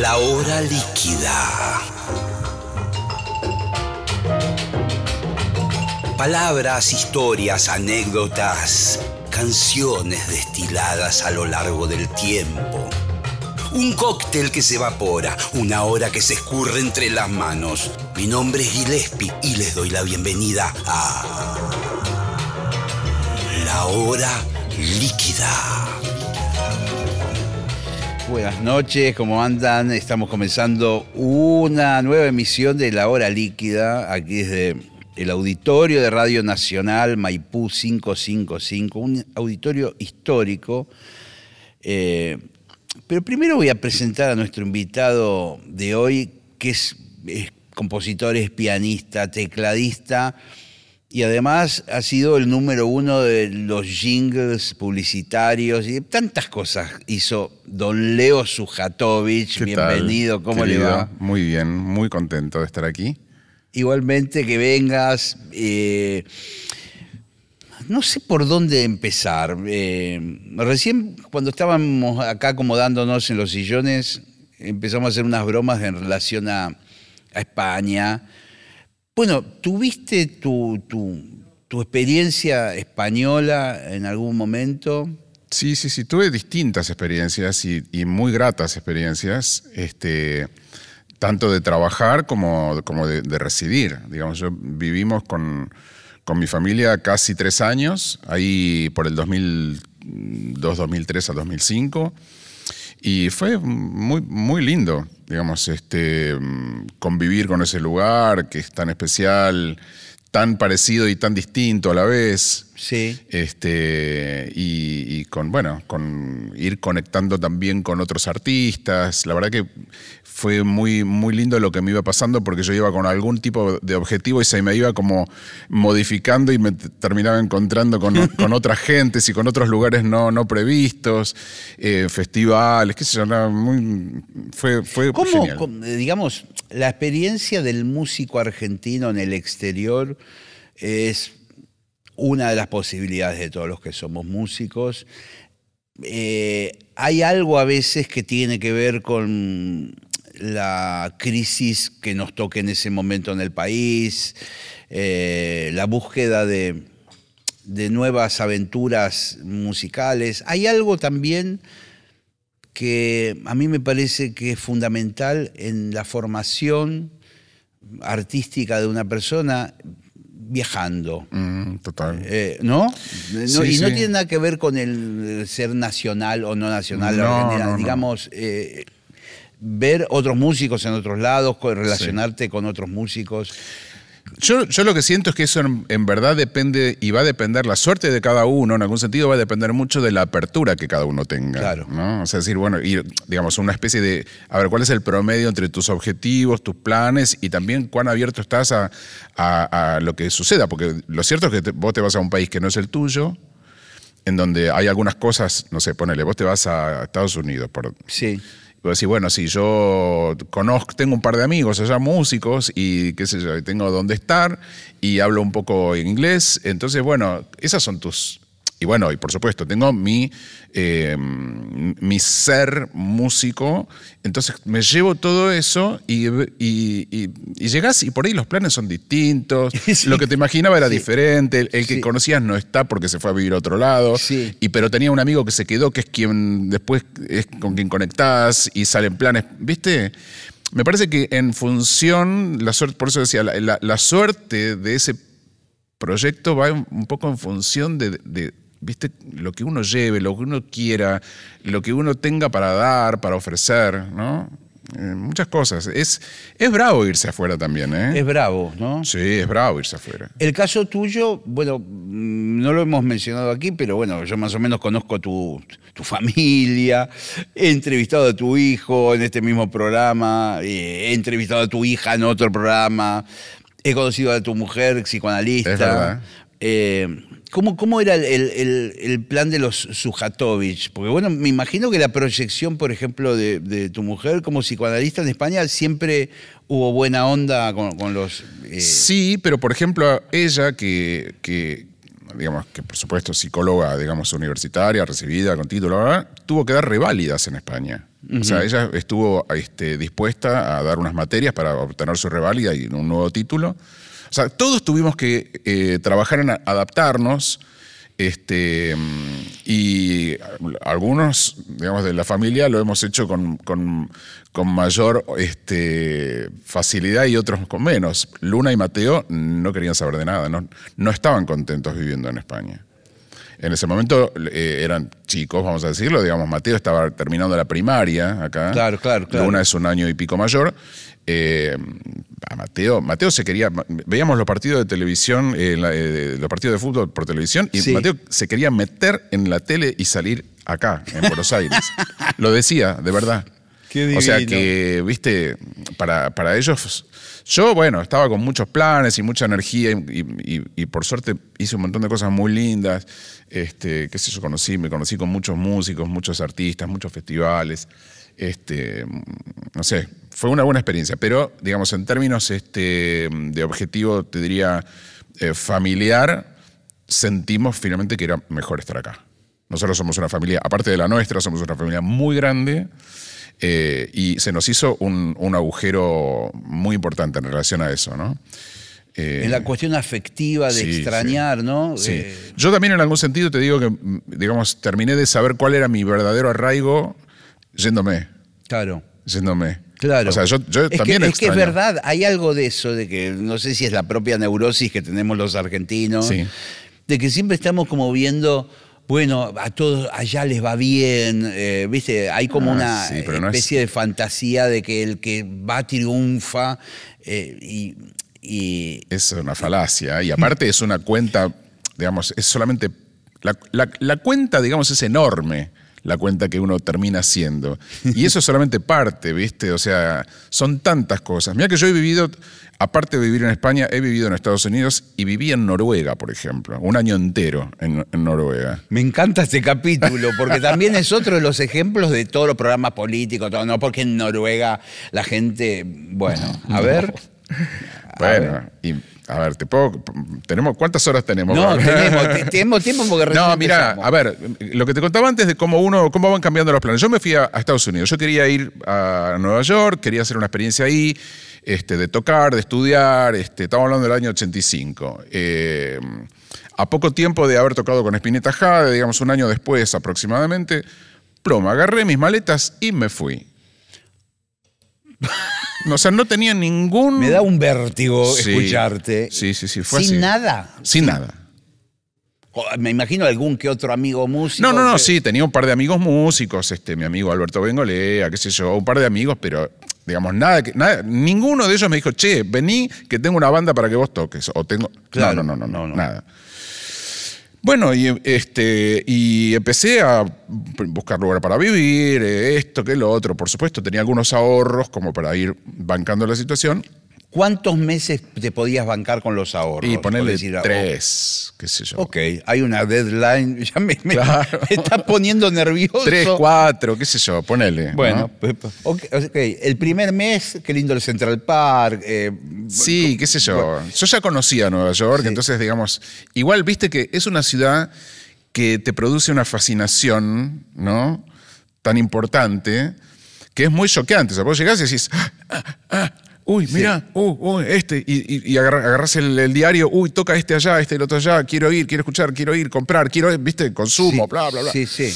La hora líquida. Palabras, historias, anécdotas, canciones destiladas a lo largo del tiempo. Un cóctel que se evapora, una hora que se escurre entre las manos. Mi nombre es Gillespie y les doy la bienvenida a La hora líquida buenas noches, ¿cómo andan? Estamos comenzando una nueva emisión de La Hora Líquida, aquí desde el auditorio de Radio Nacional Maipú 555, un auditorio histórico. Eh, pero primero voy a presentar a nuestro invitado de hoy, que es compositor, es pianista, tecladista y además ha sido el número uno de los jingles publicitarios y tantas cosas hizo don Leo Sujatovich. Bienvenido, ¿cómo le va? Muy bien, muy contento de estar aquí. Igualmente que vengas. Eh, no sé por dónde empezar. Eh, recién cuando estábamos acá acomodándonos en los sillones, empezamos a hacer unas bromas en relación a España bueno, ¿tuviste tu, experiencia española en algún momento? Sí, sí, sí, tuve distintas experiencias y, muy gratas experiencias, este, tanto de trabajar como, como de, residir. Digamos, yo vivimos con, mi familia casi tres años, ahí por el 2002, 2003 a 2005, y fue muy, muy lindo digamos, este, convivir con ese lugar que es tan especial, tan parecido y tan distinto a la vez. Sí. Este, y, con, bueno, con ir conectando también con otros artistas. La verdad que fue muy, muy lindo lo que me iba pasando porque yo iba con algún tipo de objetivo y se me iba como modificando y me terminaba encontrando con, otras gentes y con otros lugares no, previstos, eh, festivales, qué sé yo, muy, fue, fue ¿Cómo, eh, digamos, la experiencia del músico argentino en el exterior es una de las posibilidades de todos los que somos músicos. Eh, hay algo a veces que tiene que ver con la crisis que nos toque en ese momento en el país, eh, la búsqueda de, nuevas aventuras musicales. Hay algo también que a mí me parece que es fundamental en la formación artística de una persona viajando. Mm, total. Eh, ¿No? y no tiene nada que ver con el eh, ser nacional o no nacional. digamos, eh, ver otros músicos en otros lados, relacionarte con otros músicos yo, yo, lo que siento es que eso en, verdad depende y va a depender la suerte de cada uno, en algún sentido va a depender mucho de la apertura que cada uno tenga. Claro. O sea, decir, bueno, digamos, una especie de, a ver, ¿cuál es el promedio entre tus objetivos, tus planes y también cuán abierto estás a, lo que suceda? Porque lo cierto es que vos te vas a un país que no es el tuyo, en donde hay algunas cosas, no sé, ponele, vos te vas a Estados Unidos, por, sí. Pues sí, bueno, si yo conozco, tengo un par de amigos allá músicos y qué sé yo, tengo dónde estar y hablo un poco inglés, entonces bueno, esas son tus y bueno, y por supuesto, tengo mi, eh, mi ser músico, entonces me llevo todo eso y, y, y, llegás y por ahí los planes son distintos, lo que te imaginaba era diferente, el, que conocías no está porque se fue a vivir a otro lado, y, pero tenía un amigo que se quedó, que es quien después es con quien conectás y salen planes, ¿viste? Me parece que en función, la suerte, por eso decía, la, suerte de ese proyecto va un poco en función de ¿viste? Lo que uno lleve, lo que uno quiera, lo que uno tenga para dar, para ofrecer, ¿no? Eh, muchas cosas. Es, es bravo irse afuera también, ¿eh? Es bravo, ¿no? Sí, es bravo irse afuera. El caso tuyo, bueno, mm, no lo hemos mencionado aquí, pero bueno, yo más o menos conozco tu, tu familia, he entrevistado a tu hijo en este mismo programa, eh, he entrevistado a tu hija en otro programa, he conocido a tu mujer, psicoanalista. Eh, ¿Cómo, era el, plan de los Sujatovich? Porque bueno, me imagino que la proyección, por ejemplo, de, tu mujer como psicoanalista en España siempre hubo buena onda con, los... Eh, sí, pero por ejemplo, ella que, digamos, que por supuesto psicóloga, digamos, universitaria, recibida, con título, tuvo que dar reválidas en España. O sea, ella estuvo este, dispuesta a dar unas materias para obtener su reválida y un nuevo título. O sea, todos tuvimos que eh, trabajar en adaptarnos. Este, y algunos, digamos, de la familia lo hemos hecho con, con, mayor este, facilidad y otros con menos. Luna y Mateo no querían saber de nada, no, no estaban contentos viviendo en España. En ese momento eh, eran chicos, vamos a decirlo, digamos, Mateo estaba terminando la primaria acá. Claro, claro, claro. Luna es un año y pico mayor. Eh, a Mateo, Mateo se quería, veíamos los partidos de televisión, eh, los partidos de fútbol por televisión, y Mateo se quería meter en la tele y salir acá, en Buenos Aires. Lo decía, de verdad. Qué o sea que, viste, para, para ellos yo, bueno, estaba con muchos planes y mucha energía y, por suerte hice un montón de cosas muy lindas. Este, qué sé yo, conocí, me conocí con muchos músicos, muchos artistas, muchos festivales. Este, no sé, fue una buena experiencia, pero digamos, en términos este, de objetivo, te diría, eh, familiar, sentimos finalmente que era mejor estar acá. Nosotros somos una familia, aparte de la nuestra, somos una familia muy grande. Eh, y se nos hizo un, agujero muy importante en relación a eso, ¿no? Eh, en la cuestión afectiva de extrañar, ¿no? Sí. Eh, yo también en algún sentido te digo que, digamos, terminé de saber cuál era mi verdadero arraigo yéndome. Claro. Yéndome. Claro. O sea, yo, también que, Es que es verdad, hay algo de eso, de que no sé si es la propia neurosis que tenemos los argentinos, de que siempre estamos como viendo bueno, a todos allá les va bien, eh, ¿viste? Hay como ah, una especie de fantasía de que el que va triunfa eh, y, Es una falacia, y aparte es una cuenta, digamos, es solamente... La, cuenta, digamos, es enorme la cuenta que uno termina haciendo. Y eso es solamente parte, ¿viste? O sea, son tantas cosas. Mira que yo he vivido aparte de vivir en España, he vivido en Estados Unidos y viví en Noruega, por ejemplo, un año entero en, Noruega. Me encanta este capítulo, porque también es otro de los ejemplos de todos los programas políticos, no porque en Noruega la gente, bueno, a ver. bueno, y a ver, te tenemos, ¿cuántas horas tenemos? No, tenemos, tenemos tiempo porque recién No, mira, a ver, lo que te contaba antes de cómo uno, cómo van cambiando los planes. Yo me fui a, a Estados Unidos, yo quería ir a Nueva York, quería hacer una experiencia ahí. Este, de tocar, de estudiar, este, estamos hablando del año 85. Eh, a poco tiempo de haber tocado con Spinetta Jade, digamos un año después aproximadamente, plomo agarré mis maletas y me fui. O sea, no tenía ningún. Me da un vértigo escucharte. Sí, sí, sí. Fue Sin nada. Sin nada. Me imagino algún que otro amigo músico. No, no, no, sí, tenía un par de amigos músicos, este, mi amigo Alberto Bengolea, qué sé yo, un par de amigos, pero Digamos, nada, que, nada, ninguno de ellos me dijo, che, vení que tengo una banda para que vos toques. O tengo. No, no, no, no, no, nada. Bueno, y, este, y empecé a buscar lugar para vivir, eh, esto, que lo otro. Por supuesto, tenía algunos ahorros como para ir bancando la situación. ¿Cuántos meses te podías bancar con los ahorros? Y ponerle ah, tres, qué sé yo. Ok, hay una deadline. Ya me, está poniendo nervioso. Tres, cuatro, qué sé yo, ponele. Bueno, ¿no? Pues, pues, el primer mes, qué lindo el Central Park. Eh, sí, qué sé yo. Yo ya conocía Nueva York, entonces, digamos, igual viste que es una ciudad que te produce una fascinación, ¿no? Tan importante, que es muy choqueante. O sea, vos llegás y decís, ah, ah, uy, mira, uy, uy, este, y, y, agarras el, diario, uy, toca este allá, este, el otro allá, quiero ir, quiero escuchar, quiero ir, comprar, quiero, viste, consumo, bla, bla, bla. Sí, sí.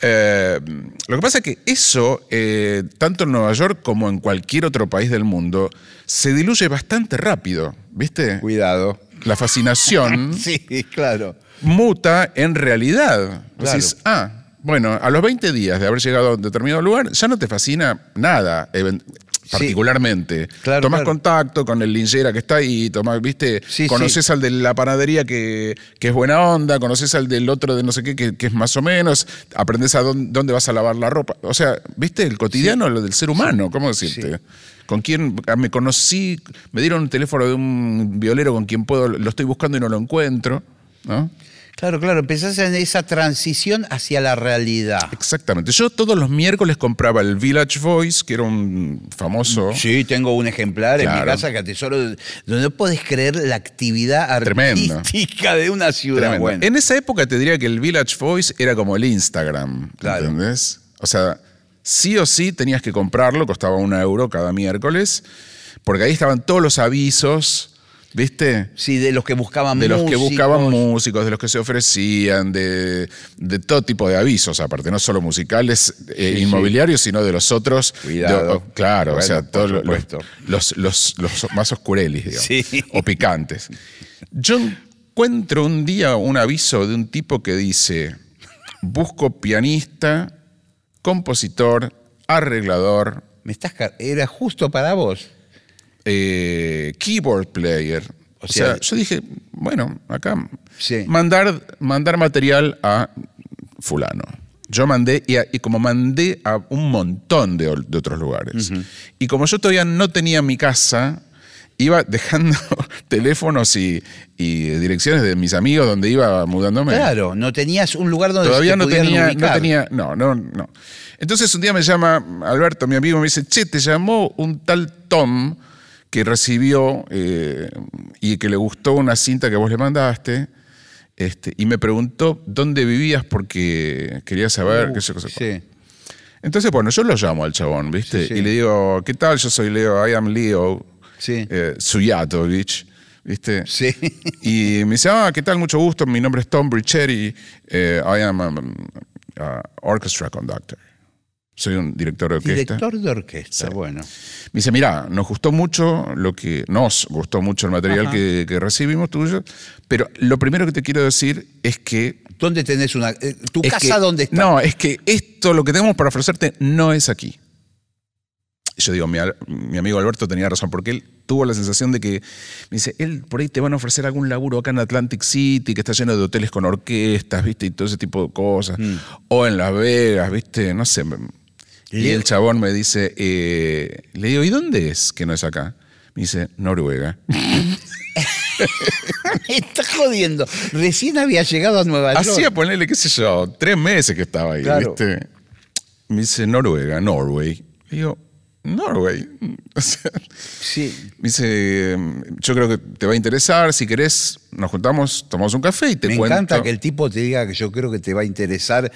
Eh, lo que pasa es que eso, eh, tanto en Nueva York como en cualquier otro país del mundo, se diluye bastante rápido, viste. Cuidado. La fascinación. sí, claro. Muta en realidad. Claro. Decís, ah, bueno, a los 20 días de haber llegado a un determinado lugar, ya no te fascina nada particularmente. Tomás contacto con el linchera que está ahí, tomás, viste, conoces al de la panadería que, es buena onda, conoces al del otro de no sé qué que, es más o menos, aprendes a dónde, vas a lavar la ropa. O sea, viste el cotidiano, lo del ser humano, ¿cómo decirte? con quién ah, me conocí, me dieron un teléfono de un violero con quien puedo, lo estoy buscando y no lo encuentro, ¿no? Claro, claro, empezás en esa transición hacia la realidad. Exactamente. Yo todos los miércoles compraba el Village Voice, que era un famoso. Sí, tengo un ejemplar en mi casa que atesoro, donde no podés creer la actividad artística de una ciudad. En esa época te diría que el Village Voice era como el Instagram. ¿Entendés? O sea, sí o sí tenías que comprarlo, costaba un euro cada miércoles, porque ahí estaban todos los avisos ¿Viste? Sí, de los que buscaban músicos. De los que buscaban músicos, de los que se ofrecían, de, todo tipo de avisos, aparte, no solo musicales, e inmobiliarios, sino de los otros. Cuidado. Oh, claro, o sea, todos los, más oscurelis, digamos, o picantes. Yo encuentro un día un aviso de un tipo que dice, busco pianista, compositor, arreglador. Me estás... Era justo para vos. Eh, keyboard player. O sea, yo dije, bueno, acá mandar, material a fulano. Yo mandé, y, como mandé a un montón de, otros lugares. Y como yo todavía no tenía mi casa, iba dejando teléfonos y, direcciones de mis amigos donde iba mudándome. Claro, no tenías un lugar donde Todavía no, tenía, no tenía, no, no, no. Entonces un día me llama Alberto, mi amigo, me dice, che, te llamó un tal Tom que recibió eh, y que le gustó una cinta que vos le mandaste. Este, y me preguntó dónde vivías porque quería saber qué se cosa. Entonces, bueno, yo lo llamo al chabón, ¿viste? Y le digo, ¿qué tal? Yo soy Leo, I am Leo eh, Suyatovich, ¿viste? Sí. Y me dice, ah, ¿qué tal? Mucho gusto, mi nombre es Tom Brichetti, eh, I am um, uh, orchestra conductor. Soy un director de orquesta. Director de orquesta, bueno. Me dice, mira, nos gustó mucho lo que. Nos gustó mucho el material que, recibimos tuyo, pero lo primero que te quiero decir es que. ¿Dónde tenés una. Eh, ¿Tu casa dónde está? No, es que esto, lo que tenemos para ofrecerte, no es aquí. Yo digo, mi, amigo Alberto tenía razón, porque él tuvo la sensación de que. Me dice, él por ahí te van a ofrecer algún laburo acá en Atlantic City, que está lleno de hoteles con orquestas, ¿viste? Y todo ese tipo de cosas. Mm. O en Las Vegas, ¿viste? No sé y el chabón me dice, eh, le digo, ¿y dónde es que no es acá? Me dice, Noruega. está jodiendo. Recién había llegado a Nueva York. Hacía ponerle, qué sé yo, tres meses que estaba ahí, Me dice, Noruega, Norway. Le digo, Norway mm. güey. sí. dice, yo creo que te va a interesar, si querés nos juntamos, tomamos un café y te Me Me encanta que el tipo te diga que yo creo que te va a interesar.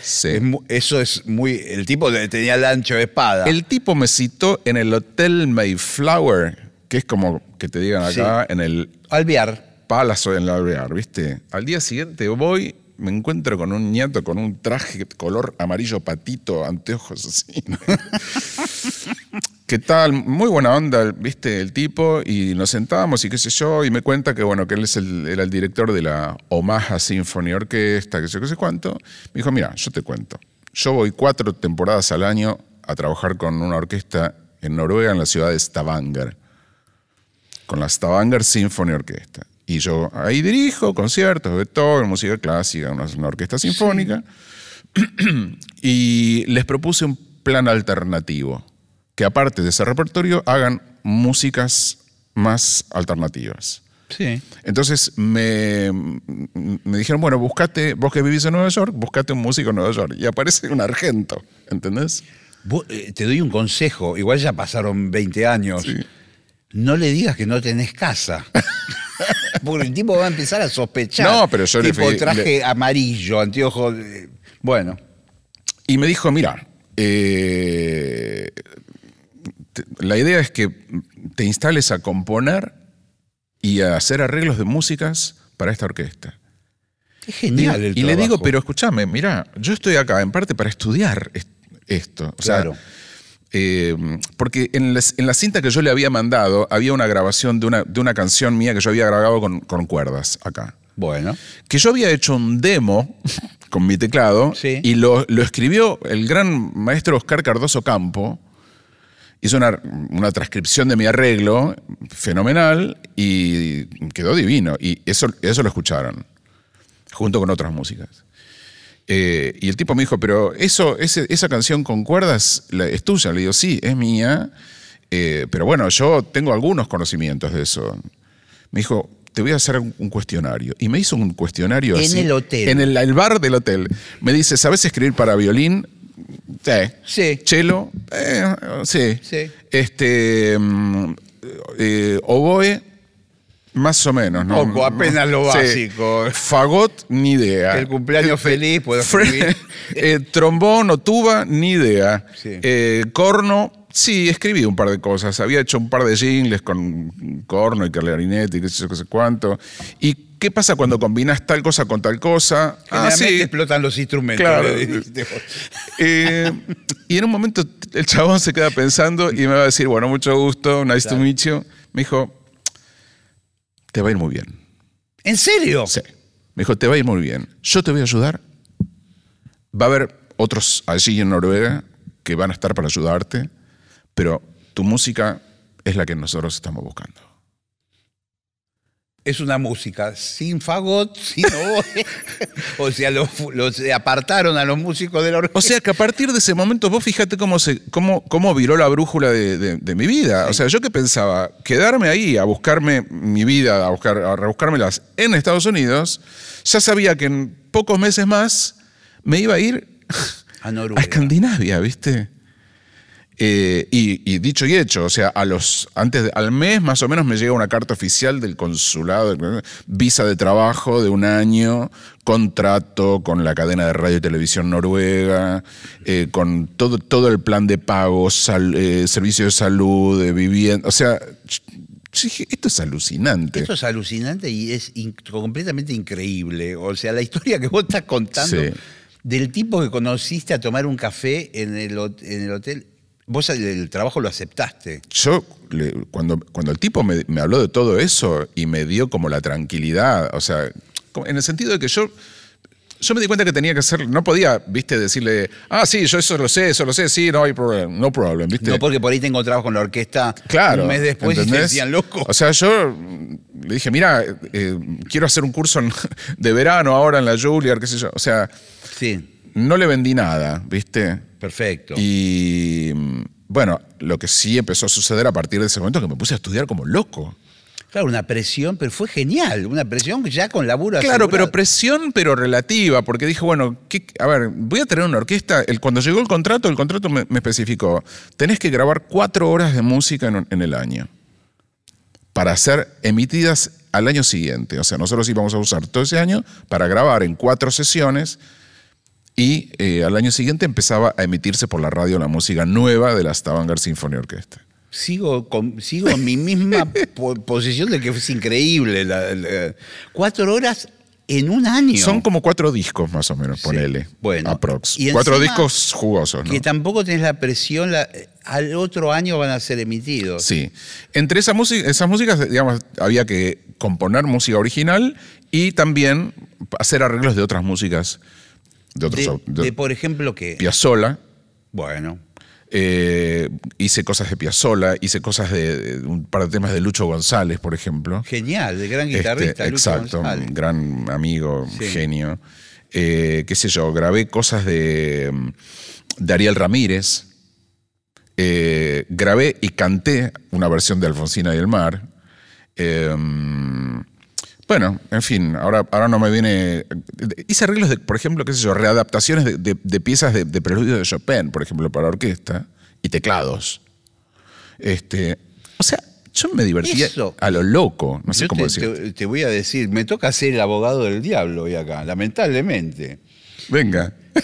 eso es muy... El tipo tenía el ancho de espada. El tipo me citó en el Hotel Mayflower, que es como que te digan acá, en el... Alvear. palazo en el Alvear, ¿viste? Al día siguiente voy me encuentro con un nieto con un traje color amarillo patito, anteojos así. ¿qué tal? Muy buena onda, viste, el tipo, y nos sentábamos y qué sé yo, y me cuenta que, bueno, que él es el, era el director de la Omaha Symphony Orquesta, qué sé qué sé cuánto. Me dijo, mira, yo te cuento, yo voy cuatro temporadas al año a trabajar con una orquesta en Noruega, en la ciudad de Stavanger, con la Stavanger Symphony Orquesta. Y yo ahí dirijo conciertos, de todo, música clásica, una, orquesta sinfónica. y les propuse un plan alternativo aparte de ese repertorio hagan músicas más alternativas. Sí. Entonces me, dijeron, bueno, buscate, vos que vivís en Nueva York, buscate un músico en Nueva York. Y aparece un argento, ¿entendés? Eh, te doy un consejo, igual ya pasaron 20 años. No le digas que no tenés casa. Porque el tipo va a empezar a sospechar. No, pero tipo, traje amarillo, anteojos. Eh, bueno. Y me dijo, mira, eh, la idea es que te instales a componer y a hacer arreglos de músicas para esta orquesta. Qué genial. el y le digo, pero escúchame, mira, yo estoy acá en parte para estudiar esto. claro. Eh, porque en, la cinta que yo le había mandado había una grabación de una, de una canción mía que yo había grabado con, cuerdas acá. Bueno. Que yo había hecho un demo con mi teclado y lo, lo escribió el gran maestro Oscar Cardoso Campo hizo una, transcripción de mi arreglo fenomenal y quedó divino. Y eso, eso lo escucharon, junto con otras músicas. Eh, y el tipo me dijo, pero eso, esa canción con cuerdas es tuya. Le digo, sí, es mía, eh, pero bueno, yo tengo algunos conocimientos de eso. Me dijo, te voy a hacer un, cuestionario. Y me hizo un cuestionario en así. En el hotel. En el, bar del hotel. Me dice, ¿sabes escribir para violín? Sí. Sí. Chelo, eh, sí. Este, mm, eh, oboe, más o menos, ¿no? Poco, apenas lo básico. Fagot, ni idea. El cumpleaños eh, feliz, puedo escribir. trombón o tuba, ni idea. corno, Sí, escribí un par de cosas. Había hecho un par de jingles con corno y clarinete y qué sé yo, qué sé cuánto. ¿Y qué pasa cuando combinas tal cosa con tal cosa? Ah, explotan los instrumentos. Eh, y en un momento el chabón se queda pensando y me va a decir, bueno, mucho gusto, nice to meet you. Me dijo, te va a ir muy bien. ¿En serio? Sí. Me dijo, te va a ir muy bien. Yo te voy a ayudar. Va a haber otros allí en Noruega que van a estar para ayudarte pero tu música es la que nosotros estamos buscando. Es una música sin fagot, sin oboe. o sea, los, apartaron a los músicos de la O sea, que a partir de ese momento, vos fíjate cómo, se, cómo, cómo viró la brújula de, de, mi vida. O sea, yo que pensaba, quedarme ahí a buscarme mi vida, a, buscar, a rebuscármelas en Estados Unidos, ya sabía que en pocos meses más me iba a ir a, Noruega. a Escandinavia, ¿viste? Eh, y, dicho y hecho, o sea, a los, antes al mes más o menos me llega una carta oficial del consulado, visa de trabajo de un año, contrato con la cadena de radio y televisión noruega, eh, con todo, todo el plan de pagos servicios eh, servicio de salud, de vivienda, o sea, esto es alucinante. Esto es alucinante y es completamente increíble. O sea, la historia que vos estás contando del tipo que conociste a tomar un café en el, en el hotel Vos el, trabajo lo aceptaste. Yo, cuando, cuando el tipo me, habló de todo eso y me dio como la tranquilidad, o sea, en el sentido de que yo, yo me di cuenta que tenía que hacer, no podía, viste, decirle, ah, sí, yo eso lo sé, eso lo sé, sí, no hay problema, no problem, viste. No, porque por ahí tengo trabajo con la orquesta claro, un mes después y te decían loco. O sea, yo le dije, mira, eh, quiero hacer un curso de verano ahora en la Juilliard, qué sé yo, o sea. Sí. No le vendí nada, viste. Perfecto. Y bueno, lo que sí empezó a suceder a partir de ese momento es que me puse a estudiar como loco. Claro, una presión, pero fue genial, una presión ya con laburo. Claro, pero presión, pero relativa, porque dije, bueno, a ver, voy a tener una orquesta. cuando llegó el contrato, el contrato me, especificó, tenés que grabar cuatro horas de música en, en el año para ser emitidas al año siguiente. O sea, nosotros íbamos a usar todo ese año para grabar en cuatro sesiones y eh, al año siguiente empezaba a emitirse por la radio la música nueva de la Stavanger Symphony Orchestra. Sigo, en mi misma posición de que es increíble. cuatro horas en un año. Son como cuatro discos más o menos, ponele. bueno. Aprox. cuatro discos jugosos. ¿no? Que tampoco tenés la presión, al otro año van a ser emitidos. Sí. Entre esa esas músicas, digamos, había que componer música original y también hacer arreglos de otras músicas de por ejemplo, que Piazzola. Bueno. Eh, hice cosas de Piazzola, hice cosas de, un par de temas de Lucho González, por ejemplo. Genial, de gran guitarrista. Este, exacto, gran amigo, genio. Eh, qué sé yo, grabé cosas de, mm, de Ariel Ramírez. Eh, grabé y canté una versión de Alfonsina y el Mar. Mm, bueno, en fin, ahora, ahora no me viene. Hice arreglos de, por ejemplo, qué sé yo, readaptaciones de, piezas de, preludio de Chopin, por ejemplo, para orquesta y teclados. Este, o sea, yo me divertía a lo loco, no sé cómo decirlo. Te, voy a decir, me toca ser el abogado del diablo hoy acá, lamentablemente. Venga.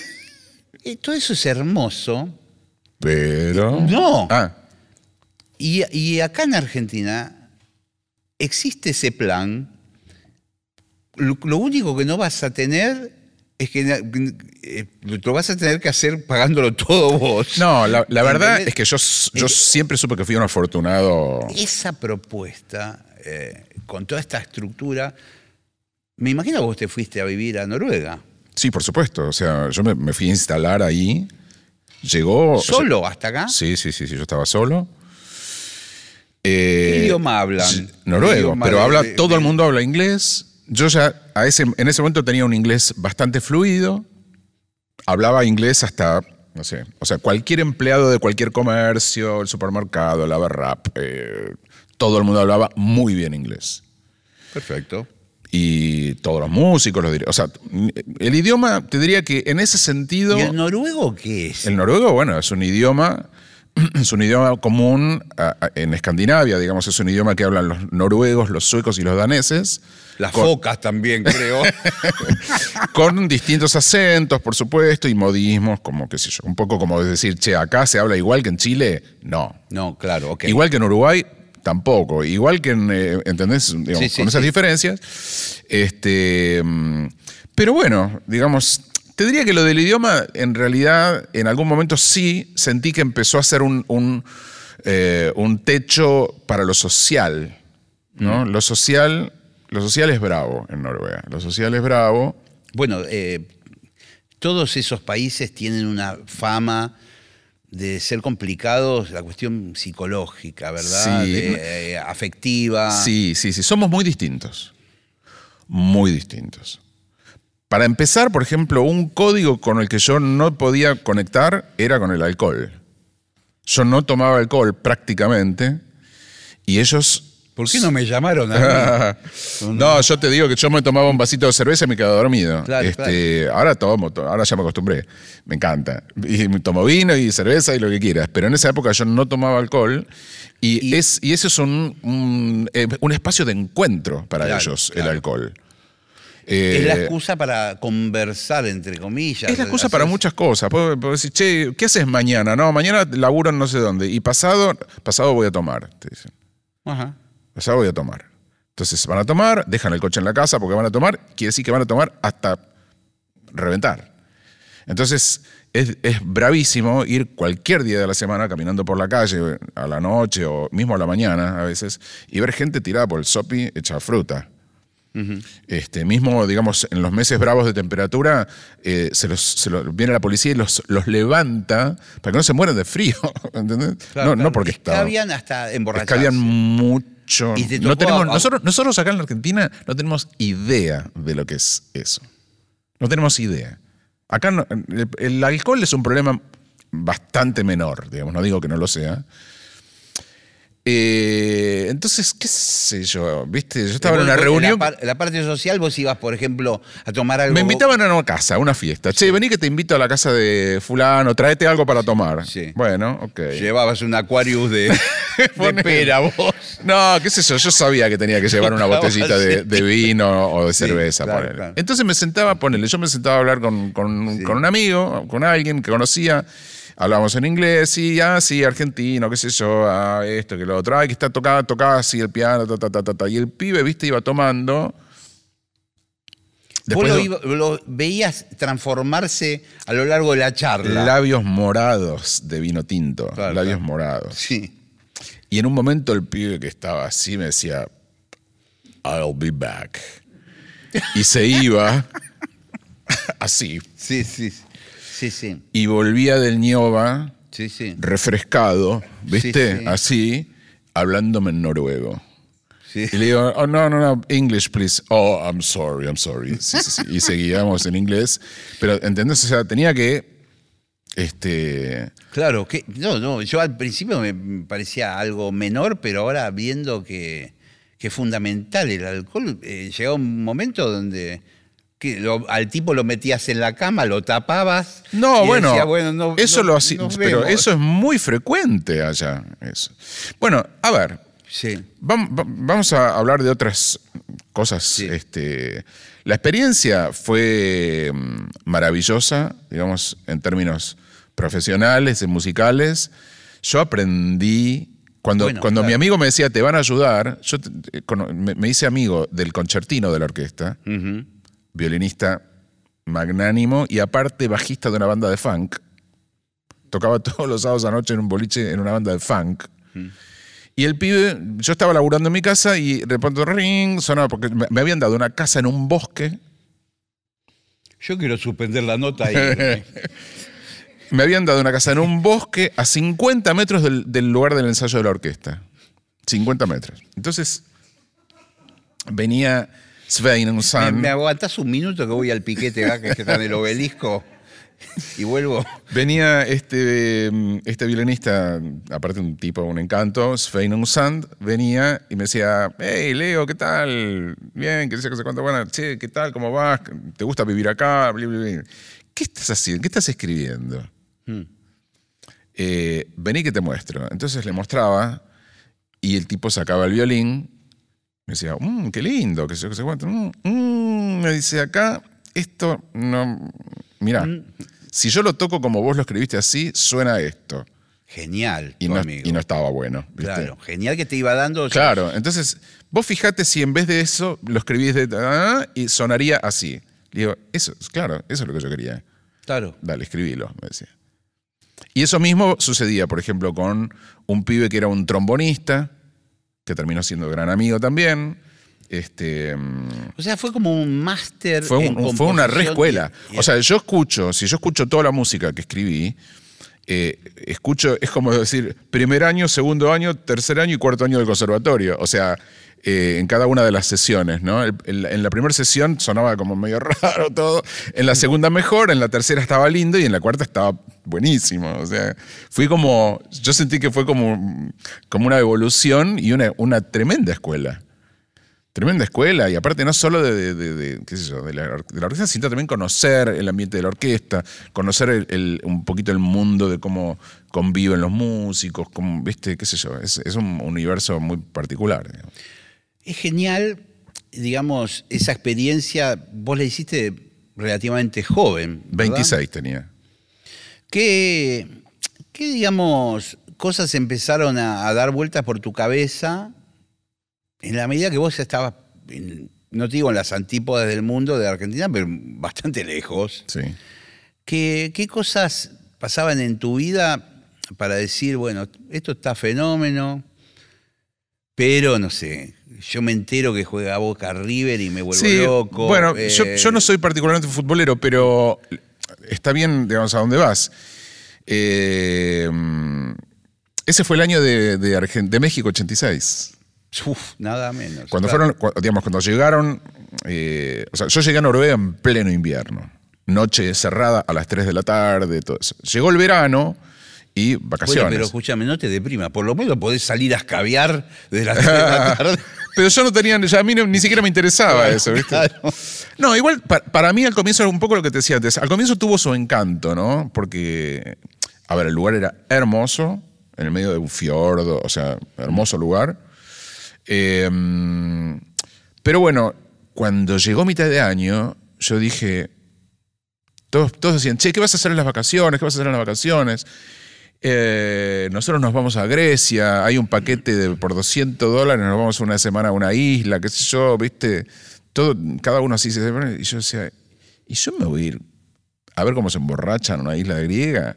Y todo eso es hermoso. Pero. No. Ah. Y, y acá en Argentina existe ese plan lo único que no vas a tener es que eh, lo vas a tener que hacer pagándolo todo vos. No, la, verdad es que yo, yo eh, siempre supe que fui un afortunado. Esa propuesta, eh, con toda esta estructura, me imagino que vos te fuiste a vivir a Noruega. Sí, por supuesto. O sea, yo me, fui a instalar ahí. Llegó. ¿Solo hasta acá? Sí, sí, sí, sí, yo estaba solo. ¿Qué idioma hablan? Noruego, pero habla, todo el mundo habla inglés yo ya en ese momento tenía un inglés bastante fluido, hablaba inglés hasta, no sé, o sea, cualquier empleado de cualquier comercio, el supermercado, la rap, eh, todo el mundo hablaba muy bien inglés. Perfecto. Y todos los músicos, los o sea, el idioma, te diría que en ese sentido... ¿Y el noruego qué es? El noruego, bueno, es un idioma es un idioma común en Escandinavia, digamos, es un idioma que hablan los noruegos, los suecos y los daneses. Las focas también, creo. con distintos acentos, por supuesto, y modismos, como qué sé yo, un poco como decir, che, acá se habla igual que en Chile, no. No, claro, ok. Igual que en Uruguay, tampoco. Igual que en, eh, ¿entendés? con esas diferencias. Este, mm, pero bueno, digamos, te diría que lo del idioma, en realidad, en algún momento sí sentí que empezó a ser un, eh, techo para lo social. ¿no? Mm. Lo, social lo social es bravo en Noruega. Lo social es bravo. Bueno, eh, todos esos países tienen una fama de ser complicados, la cuestión psicológica, ¿verdad? Eh, afectiva. Sí, sí, sí. Somos muy distintos. Muy distintos. Para empezar, por ejemplo, un código con el que yo no podía conectar era con el alcohol. Yo no tomaba alcohol prácticamente y ellos... ¿Por qué no me llamaron no, yo te digo que yo me tomaba un vasito de cerveza y me quedaba dormido. este, Ahora tomo, ahora ya me acostumbré, me encanta. Y tomo vino y cerveza y lo que quieras, pero en esa época yo no tomaba alcohol y, eso es eh, un, espacio de encuentro para ellos, el alcohol es la eh, excusa para conversar, entre comillas. Es la excusa para muchas cosas. Puedo, decir, che, ¿qué haces mañana? No, mañana laburo en no sé dónde. Y pasado, pasado voy a tomar, te dicen. Ajá. Pasado voy a tomar. Entonces van a tomar, dejan el coche en la casa porque van a tomar, quiere decir que van a tomar hasta reventar. Entonces es, es bravísimo ir cualquier día de la semana caminando por la calle, a la noche o mismo a la mañana a veces, y ver gente tirada por el sopi hecha fruta este, mismo, digamos, en los meses bravos de temperatura, eh, se, los, viene la policía y los, los levanta para que no se mueran de frío. ¿Entendés? no, porque estaban. hasta emborrachados mucho. no tenemos, nosotros, nosotros acá en la Argentina no tenemos idea de lo que es eso. No tenemos idea. Acá el, el alcohol es un problema bastante menor, digamos, no digo que no lo sea eh, entonces, qué sé yo, viste, yo estaba en una reunión. la, parte social, vos ibas, por ejemplo, a tomar algo. Me invitaban a una casa, a una fiesta. Che, vení que te invito a la casa de fulano, tráete algo para tomar. Sí. Bueno, ok. Llevabas un Aquarius de, vos. No, qué sé yo, yo sabía que tenía que llevar una botellita de, vino o de cerveza. Entonces me sentaba, ponele, yo me sentaba a hablar con un amigo, con alguien que conocía. Hablábamos en inglés, sí, ah, sí, argentino, qué sé yo, ah, esto, que lo otro, vez ah, que está tocada, tocada así el piano, ta, ta, ta, ta, Y el pibe, viste, iba tomando. Vos lo, veías transformarse a lo largo de la charla. Labios morados de vino tinto, labios morados. Sí. Y en un momento el pibe que estaba así me decía, I'll be back. Y se iba así. Sí, Sí, sí. Y volvía del Niova refrescado, ¿viste? Así, hablándome en noruego. Y le digo, oh, no, no, no, English, please. Oh, I'm sorry, I'm sorry. y seguíamos en inglés. Pero, ¿entendés? O sea, tenía que. Este... Claro, que, no, no, yo al principio me parecía algo menor, pero ahora viendo que, que es fundamental el alcohol, eh, llega un momento donde al tipo lo metías en la cama, lo tapabas. No, bueno, eso lo hacía, pero eso es muy frecuente allá. Eso. Bueno, a ver, vamos a hablar de otras cosas. Este, la experiencia fue mm, maravillosa, digamos, en términos profesionales, musicales. Yo aprendí cuando, cuando mi amigo me decía, te van a ayudar, yo eh, me, hice amigo del concertino de la orquesta violinista magnánimo y aparte bajista de una banda de funk. Tocaba todos los sábados anoche en un boliche en una banda de funk. Y el pibe, yo estaba laburando en mi casa y de pronto ring, sonaba porque me habían dado una casa en un bosque. Yo quiero suspender la nota ahí. me habían dado una casa en un bosque a 50 metros del, del lugar del ensayo de la orquesta. 50 metros. Entonces, venía Svein und ¿Me, ¿Me, aguantás un minuto que voy al piquete que está en el obelisco? Y vuelvo. Venía este, este violinista, aparte un tipo, un encanto, Svein Sand, venía y me decía, hey Leo, ¿qué tal? Bien, qué ¿qué tal? ¿Cómo vas? ¿Te gusta vivir acá? ¿Qué estás haciendo? ¿Qué estás escribiendo? Hmm. Eh, vení que te muestro. Entonces le mostraba y el tipo sacaba el violín me decía, mmm, qué lindo, que se, cuánto mm, mm", me dice, acá esto no. Mirá, mm. si yo lo toco como vos lo escribiste así, suena esto. Genial, y no, amigo. y no estaba bueno. Claro, genial que te iba dando. Claro, entonces vos fijate si en vez de eso lo escribís de. y sonaría así. Le digo, eso, claro, eso es lo que yo quería. Claro. Dale, escribilo, me decía. Y eso mismo sucedía, por ejemplo, con un pibe que era un trombonista, que terminó siendo gran amigo también. Este, o sea, fue como un máster. Fue, fue una reescuela. O sea, yo escucho, si yo escucho toda la música que escribí, eh, escucho, es como decir, primer año, segundo año, tercer año y cuarto año del conservatorio. O sea, eh, en cada una de las sesiones, ¿no? en la primera sesión sonaba como medio raro todo, en la segunda mejor, en la tercera estaba lindo y en la cuarta estaba buenísimo. O sea, fui como, yo sentí que fue como, como una evolución y una, una tremenda escuela tremenda escuela y aparte no solo de, de, de, qué sé yo, la, de, la, orquesta, sino también conocer el ambiente de la orquesta, conocer un poquito el mundo de cómo conviven los músicos, como viste, qué sé yo, es, un universo muy particular es genial, digamos, esa experiencia, vos la hiciste relativamente joven. 26 tenía. ¿Qué, digamos, cosas empezaron a, dar vueltas por tu cabeza en la medida que vos estabas, no te digo en las antípodas del mundo, de Argentina, pero bastante lejos? Sí. ¿Qué, qué cosas pasaban en tu vida para decir, bueno, esto está fenómeno, pero no sé, yo me entero que juega Boca River y me vuelvo loco. Bueno, eh. yo, no soy particularmente futbolero, pero está bien, digamos, a dónde vas. Eh, ese fue el año de, de México 86. Uf, nada menos. Cuando fueron, digamos, cuando llegaron, eh, o sea, yo llegué a Noruega en pleno invierno, noche cerrada a las 3 de la tarde, todo eso. Llegó el verano y vacaciones. pero escúchame, no te deprima, por lo menos podés salir a escabear de la tarde. pero yo no tenía, a mí ni siquiera me interesaba eso, ¿viste? No, igual para, mí al comienzo era un poco lo que te decía antes. Al comienzo tuvo su encanto, ¿no? Porque, a ver, el lugar era hermoso, en el medio de un fiordo, o sea, hermoso lugar. Eh, pero bueno, cuando llegó mitad de año, yo dije, todos, todos decían, che, ¿qué vas a hacer en las vacaciones? ¿Qué vas a hacer en las vacaciones? Eh, nosotros nos vamos a Grecia, hay un paquete por 200 dólares, nos vamos una semana a una isla, qué sé yo, viste, todo, cada uno así se y yo decía, y yo me voy a ir a ver cómo se emborrachan en una isla griega.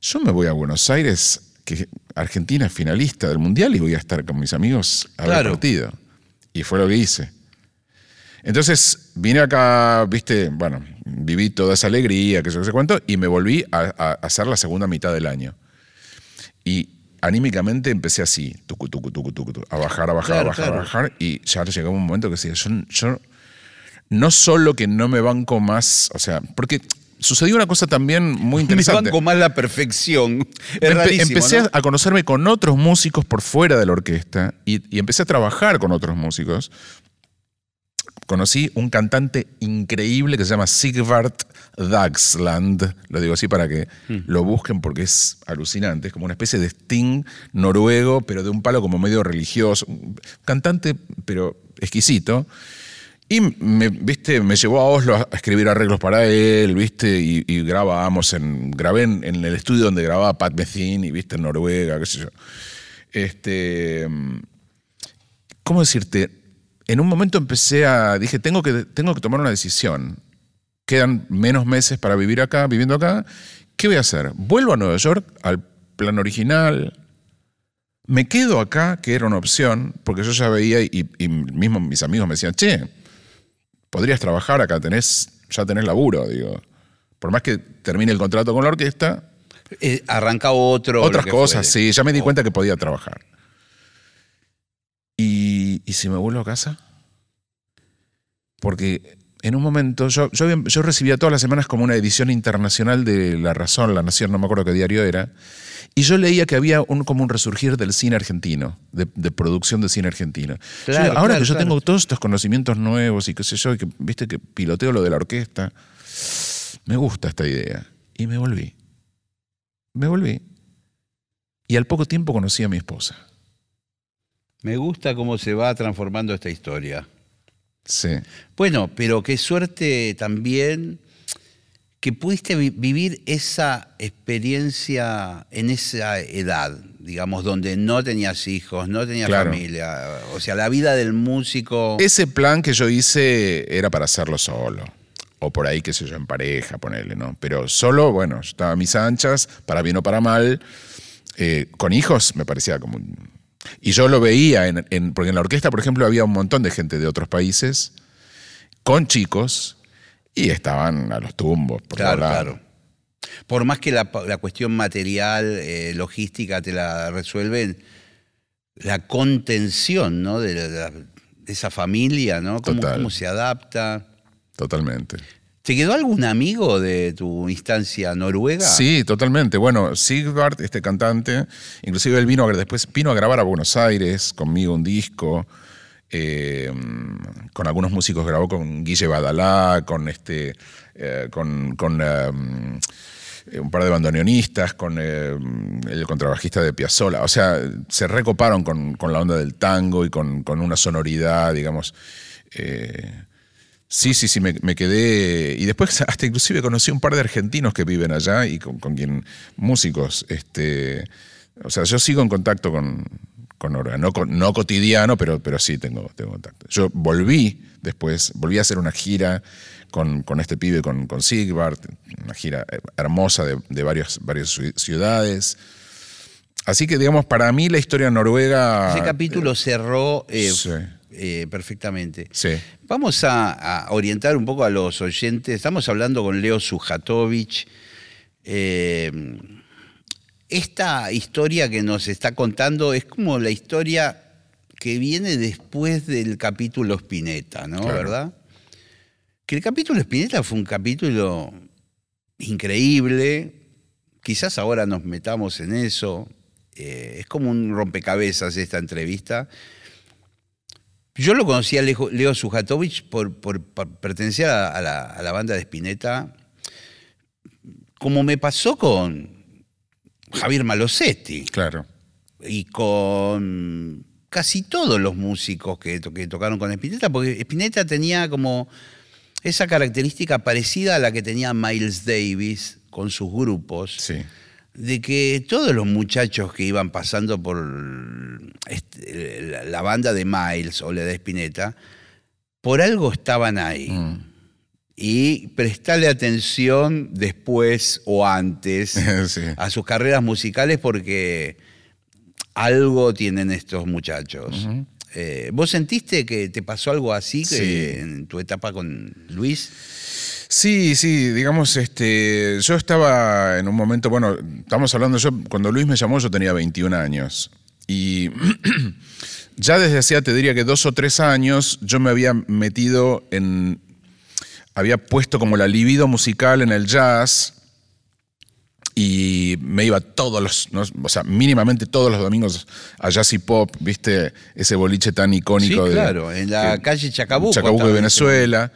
Yo me voy a Buenos Aires, que Argentina es finalista del mundial y voy a estar con mis amigos a ver partido. Y fue lo que hice. Entonces vine acá, viste, bueno, viví toda esa alegría, que sé, sé cuánto, y me volví a, hacer la segunda mitad del año. Y anímicamente empecé así, tucu, tucu, tucu, a bajar, a bajar, a bajar, a bajar, y ya llegó un momento que decía, yo, no solo que no me banco más, o sea, porque sucedió una cosa también muy interesante. Me banco más la perfección. empecé a conocerme con otros músicos por fuera de la orquesta y, y, empecé a trabajar con otros músicos conocí un cantante increíble que se llama Sigvart Dagsland. Lo digo así para que hmm. lo busquen porque es alucinante. Es como una especie de Sting noruego, pero de un palo como medio religioso. cantante, pero exquisito. Y me, viste, me llevó a Oslo a escribir arreglos para él, viste, y, y grabamos en, grabé en, el estudio donde grababa Pat Metheny, viste, en Noruega, qué sé yo. Este, ¿Cómo decirte? en un momento empecé a, dije, tengo que, tengo que tomar una decisión. Quedan menos meses para vivir acá, viviendo acá. ¿Qué voy a hacer? ¿Vuelvo a Nueva York al plan original? ¿Me quedo acá, que era una opción? Porque yo ya veía y, mismo mis amigos me decían, che, podrías trabajar acá, tenés, ya tenés laburo, digo. Por más que termine el contrato con la orquesta. Eh, arranca otro. Otras cosas, sí. Ya me di oh. cuenta que podía trabajar. ¿y, si me vuelvo a casa? Porque en un momento, yo, yo, recibía todas las semanas como una edición internacional de La Razón, La Nación, no me acuerdo qué diario era, y yo leía que había un, como un resurgir del cine argentino, de, producción de cine argentino. ahora que yo tengo todos estos conocimientos nuevos y qué sé yo, y que, viste que piloteo lo de la orquesta, me gusta esta idea. Y me volví. Me volví. Y al poco tiempo conocí a mi esposa. Me gusta cómo se va transformando esta historia. Sí. Bueno, pero qué suerte también que pudiste vivir esa experiencia en esa edad, digamos, donde no tenías hijos, no tenías familia, o sea, la vida del músico. Ese plan que yo hice era para hacerlo solo, o por ahí, qué sé yo, en pareja, ponerle, ¿no? Pero solo, bueno, estaba a mis anchas, para bien o para mal. Eh, con hijos me parecía como un, y yo lo veía, en, porque en la orquesta, por ejemplo, había un montón de gente de otros países con chicos y estaban a los tumbos. Por claro, Por más que la, cuestión material, eh, logística, te la resuelven, la contención ¿no? de, esa familia, ¿no? ¿Cómo se adapta? Totalmente. ¿Te quedó algún amigo de tu instancia noruega? Sí, totalmente. Bueno, Sigvard, este cantante, inclusive él vino a, después vino a grabar a Buenos Aires conmigo un disco. Eh, con algunos músicos grabó con Guille Badalá, con este. Eh, con. Eh, un par de bandoneonistas, con el contrabajista de Piazzola. O sea, se recoparon con, la onda del tango y con, una sonoridad, digamos, Sí, sí, sí, me, quedé. Y después hasta inclusive conocí un par de argentinos que viven allá y con, quien. músicos. Este, o sea, yo sigo en contacto con, con No, no cotidiano, pero, pero sí tengo, tengo contacto. Yo volví después, volví a hacer una gira con, con este pibe, con, con una gira hermosa de, varias ciudades. Así que, digamos, para mí la historia noruega. Ese capítulo eh, cerró. Eh, eh, perfectamente. Vamos a, orientar un poco a los oyentes. Estamos hablando con Leo Sujatovic. Eh, esta historia que nos está contando es como la historia que viene después del capítulo Spinetta, ¿no? ¿Verdad? Que el capítulo Spinetta fue un capítulo increíble. Quizás ahora nos metamos en eso. Eh, es como un rompecabezas esta entrevista. Yo lo conocí Leo, Leo por, pertenecer a, la, banda de Spinetta, como me pasó con Javier Malosetti. Claro. Y con casi todos los músicos que, que tocaron con Spinetta, porque Spinetta tenía como esa característica parecida a la que tenía Miles Davis con sus grupos. Sí de que todos los muchachos que iban pasando por este, la banda de Miles o la de Spinetta, por algo estaban ahí. Mm. Y prestarle atención después o antes a sus carreras musicales porque algo tienen estos muchachos. Eh, ¿Vos sentiste que te pasó algo así en tu etapa con Luis? Sí, sí, digamos, este, yo estaba en un momento, bueno, estamos hablando, yo cuando Luis me llamó yo tenía 21 años y ya desde hacía, te diría que dos o tres años, yo me había metido en, había puesto como la libido musical en el jazz y me iba todos los, o sea, mínimamente todos los domingos a Jazz y Pop, ¿viste? Ese boliche tan icónico. Sí, de, claro, en la calle Chacabuco. Chacabuco de Venezuela.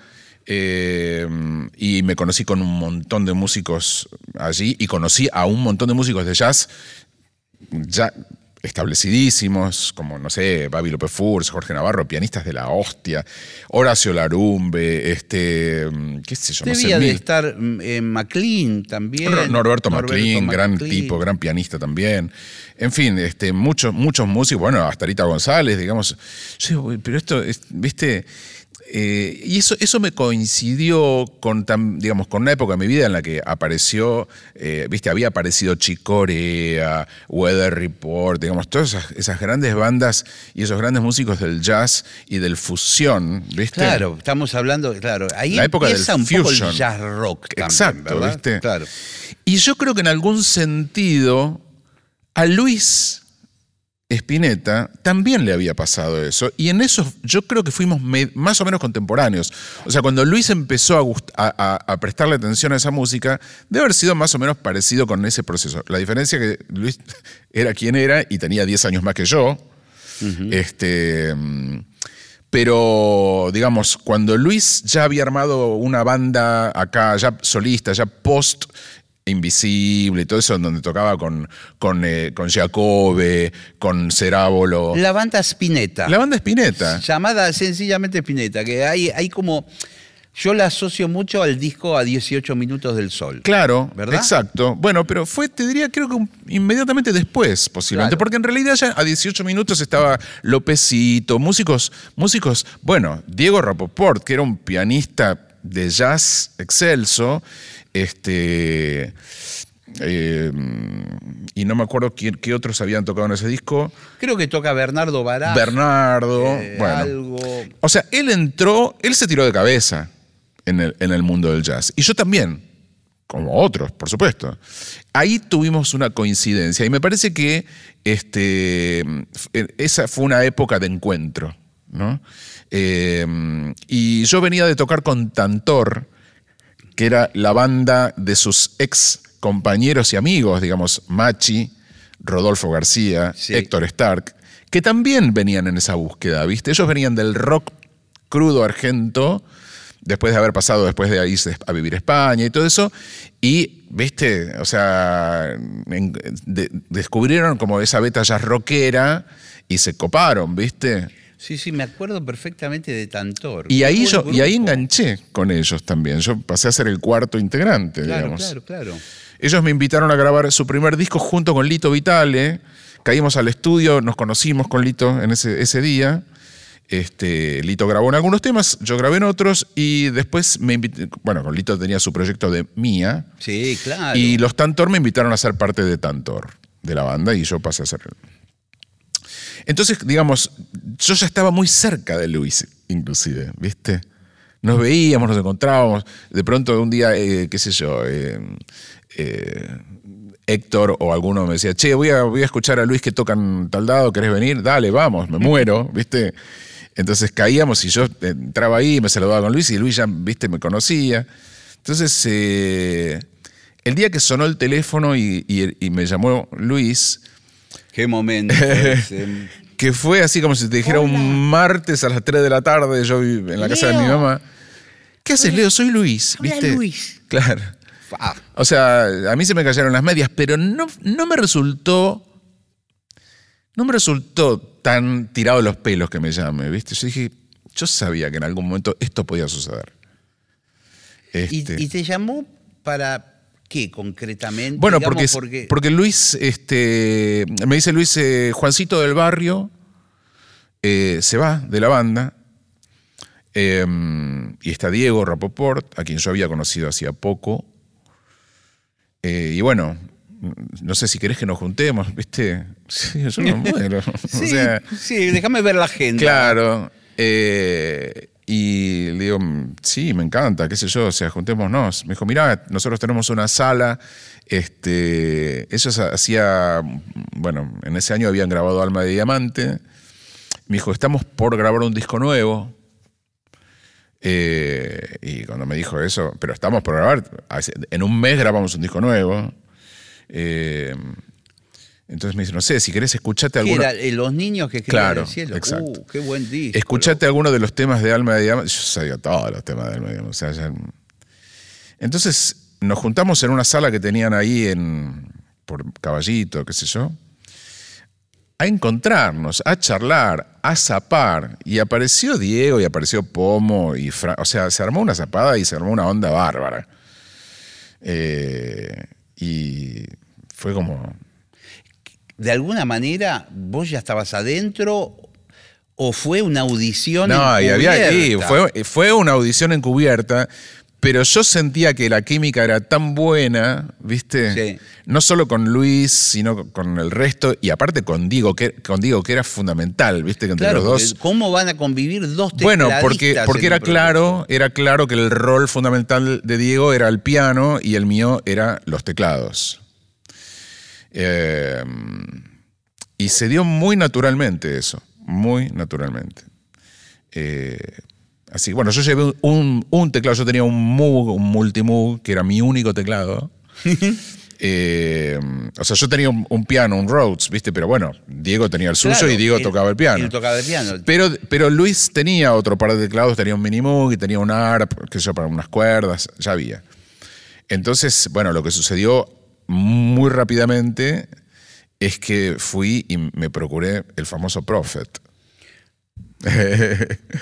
Eh, y me conocí con un montón de músicos allí y conocí a un montón de músicos de jazz ya establecidísimos, como, no sé, Babi López Furz, Jorge Navarro, pianistas de la hostia, Horacio Larumbe, este, qué sé yo, no Debía de estar mm, eh, MacLean también. Norberto, McLean, gran tipo, gran pianista también. En fin, este, muchos, muchos músicos, bueno, hasta González, digamos. Yo pero esto, viste, eh, y eso, eso me coincidió con, digamos, con una época de mi vida en la que apareció, eh, viste, había aparecido Chicorea, Weather Report, digamos, todas esas, grandes bandas y esos grandes músicos del jazz y del fusión, viste. Claro, estamos hablando, claro, ahí la época empieza del un poco el jazz rock también, Exacto, viste. Claro. Y yo creo que en algún sentido a Luis Spinetta también le había pasado eso. Y en eso yo creo que fuimos más o menos contemporáneos. O sea, cuando Luis empezó a, prestarle atención a esa música, debe haber sido más o menos parecido con ese proceso. La diferencia que Luis era quien era y tenía 10 años más que yo. Este. Pero, digamos, cuando Luis ya había armado una banda acá, ya solista, ya post Invisible y todo eso, donde tocaba con, con, eh, con Jacobe, con Cerábolo. La banda Spinetta. La banda Spinetta. Llamada sencillamente Spinetta, que hay, hay como. Yo la asocio mucho al disco a 18 minutos del sol. Claro, ¿verdad? Exacto. Bueno, pero fue, te diría, creo que inmediatamente después, posiblemente. Porque en realidad ya a 18 minutos estaba Lópezito músicos, músicos, bueno, Diego Rapoport, que era un pianista de jazz excelso. Este, eh, y no me acuerdo qué otros habían tocado en ese disco. Creo que toca Bernardo Bará. Bernardo, eh, bueno. Algo. O sea, él entró, él se tiró de cabeza en el, en el mundo del jazz. Y yo también, como otros, por supuesto. Ahí tuvimos una coincidencia y me parece que este, esa fue una época de encuentro. ¿no? Eh, y yo venía de tocar con Tantor, que era la banda de sus ex compañeros y amigos, digamos, Machi, Rodolfo García, Héctor Stark, que también venían en esa búsqueda, ¿viste? Ellos venían del rock crudo argento, después de haber pasado después de ahí a vivir a España y todo eso, y, ¿viste? O sea, descubrieron como esa beta ya rockera y se coparon, ¿viste? Sí, sí, me acuerdo perfectamente de Tantor. Y ahí, yo, y ahí enganché con ellos también. Yo pasé a ser el cuarto integrante, digamos. Claro, claro. Ellos me invitaron a grabar su primer disco junto con Lito Vitale. Caímos al estudio, nos conocimos con Lito en ese, ese día. Este, Lito grabó en algunos temas, yo grabé en otros y después me invité, bueno, con Lito tenía su proyecto de Mía. Sí, claro. Y los Tantor me invitaron a ser parte de Tantor, de la banda, y yo pasé a ser entonces, digamos, yo ya estaba muy cerca de Luis, inclusive, ¿viste? Nos veíamos, nos encontrábamos. De pronto, un día, eh, qué sé yo, eh, eh, Héctor o alguno me decía, che, voy a, escuchar a Luis que tocan tal dado, ¿querés venir? Dale, vamos, me muero, ¿viste? Entonces caíamos y yo entraba ahí, me saludaba con Luis y Luis ya, ¿viste? Me conocía. Entonces, el día que sonó el teléfono y me llamó Luis, Qué momento. que fue así como si te dijera un martes a las 3 de la tarde, yo en la casa de mi mamá. ¿Qué haces, Leo? Soy Luis. ¿viste? ¿viste? Luis. Claro. Ah. O sea, a mí se me cayeron las medias, pero no, no me resultó. No me resultó tan tirado los pelos que me llame, ¿viste? Yo dije, yo sabía que en algún momento esto podía suceder. ¿Y, ¿Y, este. te llamó para, qué concretamente? Bueno, porque, porque, Luis, este, me dice Luis, eh, Juancito del Barrio eh, se va de la banda. Em, y está Diego Rapoport, a quien yo había conocido hacía poco. Eh, y bueno, no sé si querés que nos juntemos, ¿viste? Sí, yo no muero. sí, déjame ver la gente. Claro. Y le digo, mm, sí, me encanta, qué sé yo, o sea, juntémonos. Me dijo, mirá, nosotros tenemos una sala. Este, ellos hacía, bueno, en ese año habían grabado Alma de Diamante. Me dijo, estamos por grabar un disco nuevo. Eh, y cuando me dijo eso, pero estamos por grabar, en un mes grabamos un disco nuevo. Eh, entonces me dice, no sé, si querés escuchate alguno. Eh, los niños que escriben en el cielo. Uh, qué buen disco. Escuchate alguno de los temas de Alma de Diamante. Yo sabía todos los temas de Alma de Diamante. Entonces nos juntamos en una sala que tenían ahí por Caballito, qué sé yo, a encontrarnos, a charlar, a zapar. Y apareció Diego y apareció Pomo y o sea, se armó una zapada y se armó una onda bárbara. Eh, y fue como, de alguna manera vos ya estabas adentro o fue una audición no, Y había, fue, una audición encubierta, pero yo sentía que la química era tan buena, ¿viste? No solo con Luis, sino con el resto, y aparte con Diego, que, con Diego, que era fundamental, ¿viste? Entre los dos. ¿Cómo van a convivir dos Bueno, porque, porque era claro, era claro que el rol fundamental de Diego era el piano y el mío era los teclados. Eh, y se dio muy naturalmente eso, muy naturalmente. Eh, así bueno, yo llevé un, un, teclado, yo tenía un Moog, un Multimug, que era mi único teclado. Eh, o sea, yo tenía un, piano, un Rhodes, ¿viste? Pero bueno, Diego tenía el suyo y Diego tocaba el piano. tocaba el piano. Pero, pero Luis tenía otro par de teclados, tenía un Minimoog y tenía un ARP, que yo para unas cuerdas, ya había. Entonces, bueno, lo que sucedió muy rápidamente es que fui y me procuré el famoso Prophet.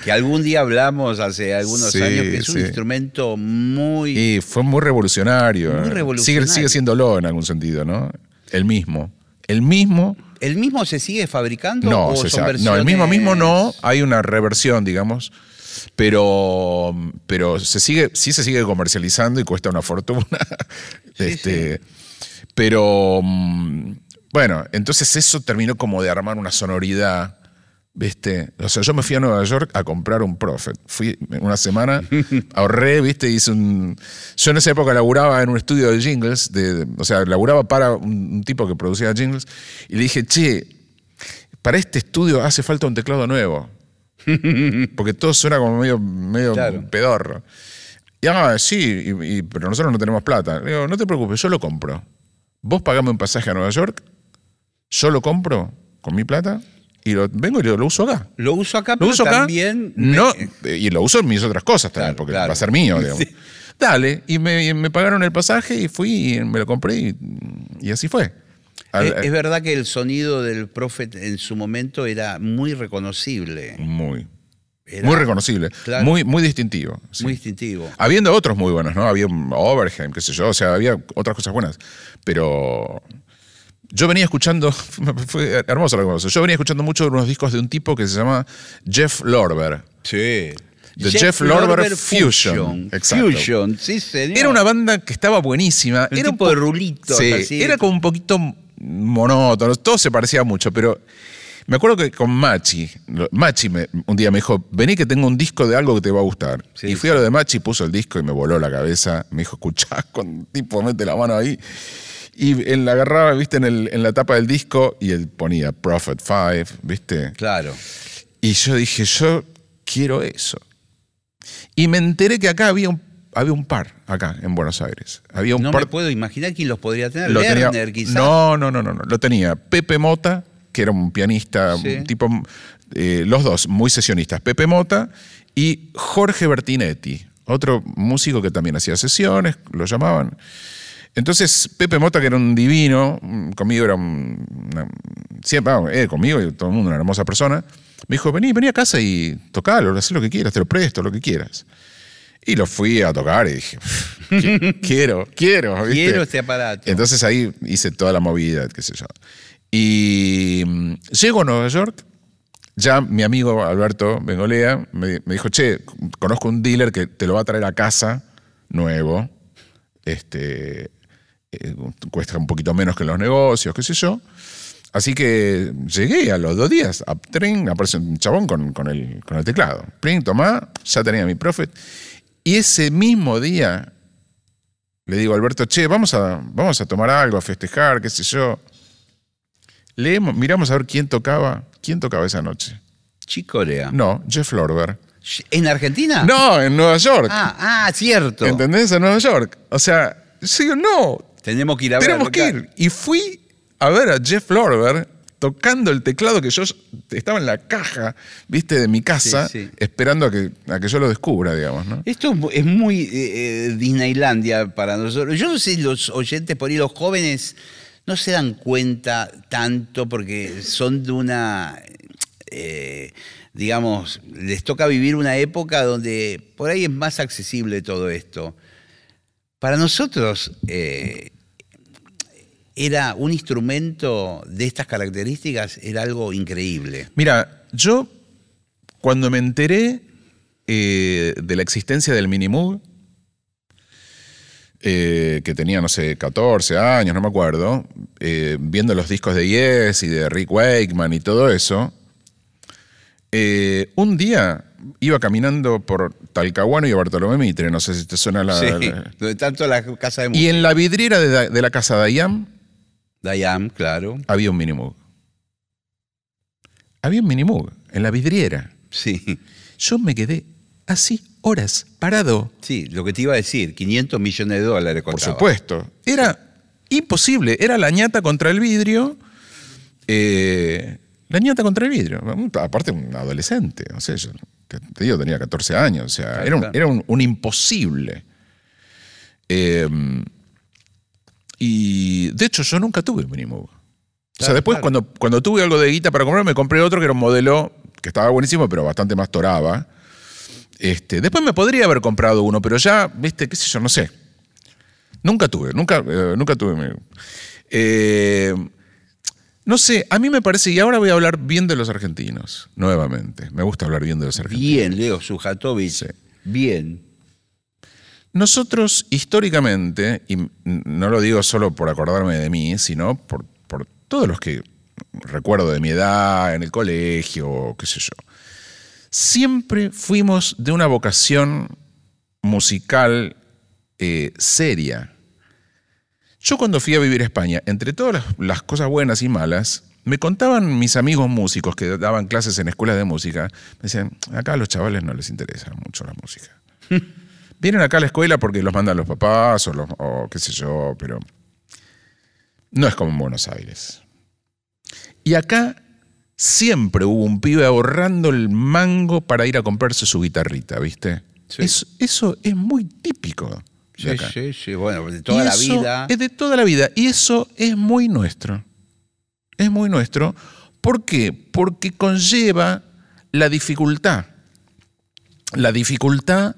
que algún día hablamos hace algunos años, que es un instrumento muy... Y fue muy revolucionario. Muy revolucionario. Sigue, siendo lo en algún sentido, ¿no? El mismo. El mismo... ¿El mismo se sigue fabricando? No, o son no el mismo mismo no. Hay una reversión, digamos. Pero, pero se sigue, sí se sigue comercializando y cuesta una fortuna. este, pero mm, bueno, entonces eso terminó como de armar una sonoridad. ¿Viste? O sea, yo me fui a Nueva York a comprar un Prophet. Fui una semana, ahorré, ¿viste? Hice Yo en esa época laburaba en un estudio de jingles, de, o sea, laburaba para un, tipo que producía jingles, y le dije, che, para este estudio hace falta un teclado nuevo. Porque todo suena como medio, medio pedorro. Y ah, sí, pero nosotros no tenemos plata. Le digo, no te preocupes, yo lo compro vos pagame un pasaje a Nueva York, yo lo compro con mi plata y lo vengo y lo, uso acá. Lo uso acá, lo uso también. no, eh, y lo uso en mis otras cosas también, porque va a ser mío, Dale, y me, pagaron el pasaje y fui y me lo compré y, así fue. Eh, es, verdad que el sonido del Prophet en su momento era muy reconocible. Muy muy reconocible, muy, muy distintivo. Muy distintivo. Habiendo otros muy buenos, ¿no? Había Overheim, qué sé yo, o sea, había otras cosas buenas. Pero yo venía escuchando, fue hermoso lo que pasó, yo venía escuchando mucho unos discos de un tipo que se llama Jeff Lorber. Sí. The Jeff, Lorber, Fusion. Fusion. sí, Era una banda que estaba buenísima. era un poco era como un poquito monótono, todo se parecía mucho, pero me acuerdo que con Machi, Machi un día me dijo, vení que tengo un disco de algo que te va a gustar. y fui a lo de Machi, puso el disco y me voló la cabeza. Me dijo, escuchá, con tipo, mete la mano ahí. Y en la agarraba, viste, en, la tapa del disco y él ponía Prophet 5, viste. Claro. Y yo dije, yo quiero eso. Y me enteré que acá había un había un par acá en Buenos Aires. Había un no me puedo imaginar quién los podría tener. quizás. No, no, no, no, no, Lo tenía Pepe Mota, que era un pianista, un tipo, eh, los dos, muy sesionistas, Pepe Mota y Jorge Bertinetti, otro músico que también hacía sesiones, lo llamaban. Entonces, Pepe Mota, que era un divino, mm, conmigo era un. siempre, eh, conmigo y todo el mundo, una hermosa persona, me dijo: Vení, vení a casa y tocalo, haz lo que quieras, te lo presto, lo que quieras. Y lo fui a tocar y dije: Quiero, quiero, quiero. este aparato. Entonces ahí hice toda la movida, qué sé yo. Y mm, llego a Nueva York, ya mi amigo Alberto Bengolea me, dijo, che, conozco un dealer que te lo va a traer a casa nuevo, este, eh, cuesta un poquito menos que los negocios, qué sé yo. Así que llegué a los dos días, a tren aparece un chabón con, el, el teclado. Pring, tomá, ya tenía mi profit. Y ese mismo día le digo a Alberto, che, vamos a, vamos a tomar algo, a festejar, qué sé yo. Leemos, miramos a ver quién tocaba, quién tocaba esa noche. ¿Chico Lea? No, Jeff Lorber. ¿En Argentina? No, en Nueva York. Ah, ah, cierto. ¿Entendés? En Nueva York. O sea, sí o no. Tenemos que ir a ver. Tenemos que ir. Y fui a ver a Jeff Lorber tocando el teclado que yo estaba en la caja, viste, de mi casa, esperando a que, a que yo lo descubra, digamos. Esto es muy eh, eh, Disneylandia para nosotros. Yo no sé, los oyentes por ahí, los jóvenes no se dan cuenta tanto porque son de una, eh, digamos, les toca vivir una época donde por ahí es más accesible todo esto. Para nosotros eh, era un instrumento de estas características, era algo increíble. Mira, yo cuando me enteré eh, de la existencia del Minimoog, eh, que tenía, no sé, 14 años, no me acuerdo, eh, viendo los discos de Yes y de Rick Wakeman y todo eso, eh, un día iba caminando por Talcahuano y Bartolomé Mitre, no sé si te suena la... Sí, donde tanto la casa de Y en la vidriera de, la casa Dayam... Dayam, claro. Había un mini-moog. Había un mini-moog en la vidriera. Sí. Yo me quedé así horas parado. Sí, lo que te iba a decir, 500 millones de dólares Por supuesto. Era imposible, era la ñata contra el vidrio. Eh, la ñata contra el vidrio. Aparte, un adolescente, no sé, yo tenía 14 años, o sea, era, un, imposible. Em, y de hecho, yo nunca tuve un mínimo. o sea, después, cuando, cuando tuve algo de guita para comprar, me compré otro que era un modelo que estaba buenísimo, pero bastante más toraba. Este, después me podría haber comprado uno, pero ya, viste, qué sé yo, no sé. Nunca tuve, nunca, eh, nunca tuve. Eh, no sé, a mí me parece, y ahora voy a hablar bien de los argentinos, nuevamente. Me gusta hablar bien de los argentinos. Bien, Leo Sujatovic. Bien. Nosotros históricamente, y no lo digo solo por acordarme de mí, sino por, por todos los que recuerdo de mi edad, en el colegio, qué sé yo siempre fuimos de una vocación musical eh, seria. Yo cuando fui a vivir a España, entre todas las, cosas buenas y malas, me contaban mis amigos músicos que daban clases en escuelas de música, me decían, acá a los chavales no les interesa mucho la música. Vienen acá a la escuela porque los mandan los papás o, los, o qué sé yo, pero no es como en Buenos Aires. Y acá siempre hubo un pibe ahorrando el mango para ir a comprarse su guitarrita, ¿viste? eso es muy típico. Sí, sí, sí, bueno, de toda la vida. Es de toda la vida. Y eso es muy nuestro. Es muy nuestro. ¿Por qué? Porque conlleva la dificultad. La dificultad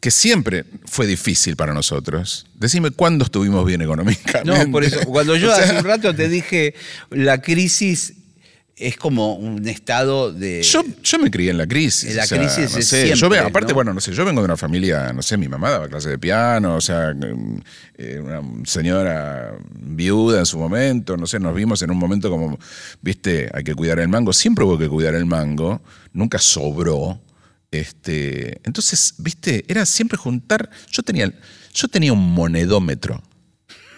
que siempre fue difícil para nosotros. Decime cuándo estuvimos bien económicamente. No, por eso, cuando yo hace un rato te dije la crisis es como un estado de. Yo, me crié en la crisis. En la crisis yo Aparte, bueno, no sé, yo vengo de una familia, no sé, mi mamá daba clase de piano, o sea, eh, eh, una señora viuda en su momento, no sé, nos vimos en un momento como, viste, hay que cuidar el mango, siempre hubo que cuidar el mango, nunca sobró. Este, entonces, viste, era siempre juntar. Yo tenía, yo tenía un monedómetro.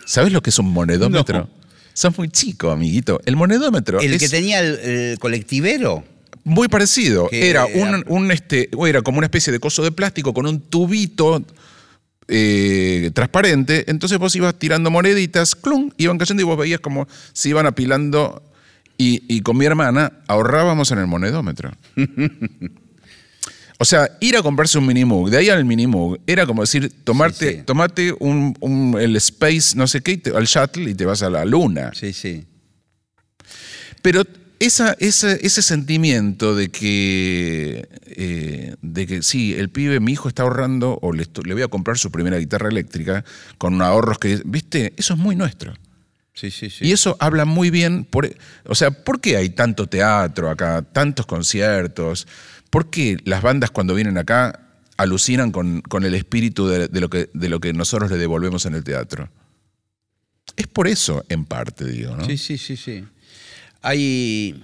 ¿Sabes lo que es un monedómetro? Sos muy chico, amiguito. El monedómetro. El que tenía el, colectivero. Muy parecido. Era, un, un este, era como una especie de coso de plástico con un tubito eh, transparente. Entonces vos ibas tirando moneditas, clum, iban cayendo y vos veías como se iban apilando. Y, y con mi hermana ahorrábamos en el monedómetro. O sea, ir a comprarse un mínimo, de ahí al mínimo era como decir, tomarte, tomate un, el space, no sé qué, al shuttle y te vas a la luna. Sí, sí. Pero esa, ese sentimiento de que, eh, de que sí, el pibe, mi hijo está ahorrando o le, voy a comprar su primera guitarra eléctrica con ahorros que, viste, eso es muy nuestro. Sí, sí, sí. Y eso habla muy bien, o sea, ¿por qué hay tanto teatro acá, tantos conciertos? ¿Por qué las bandas cuando vienen acá alucinan con, el espíritu de, lo que, nosotros le devolvemos en el teatro? Es por eso, en parte, digo, ¿no? Sí, sí, sí, sí. Hay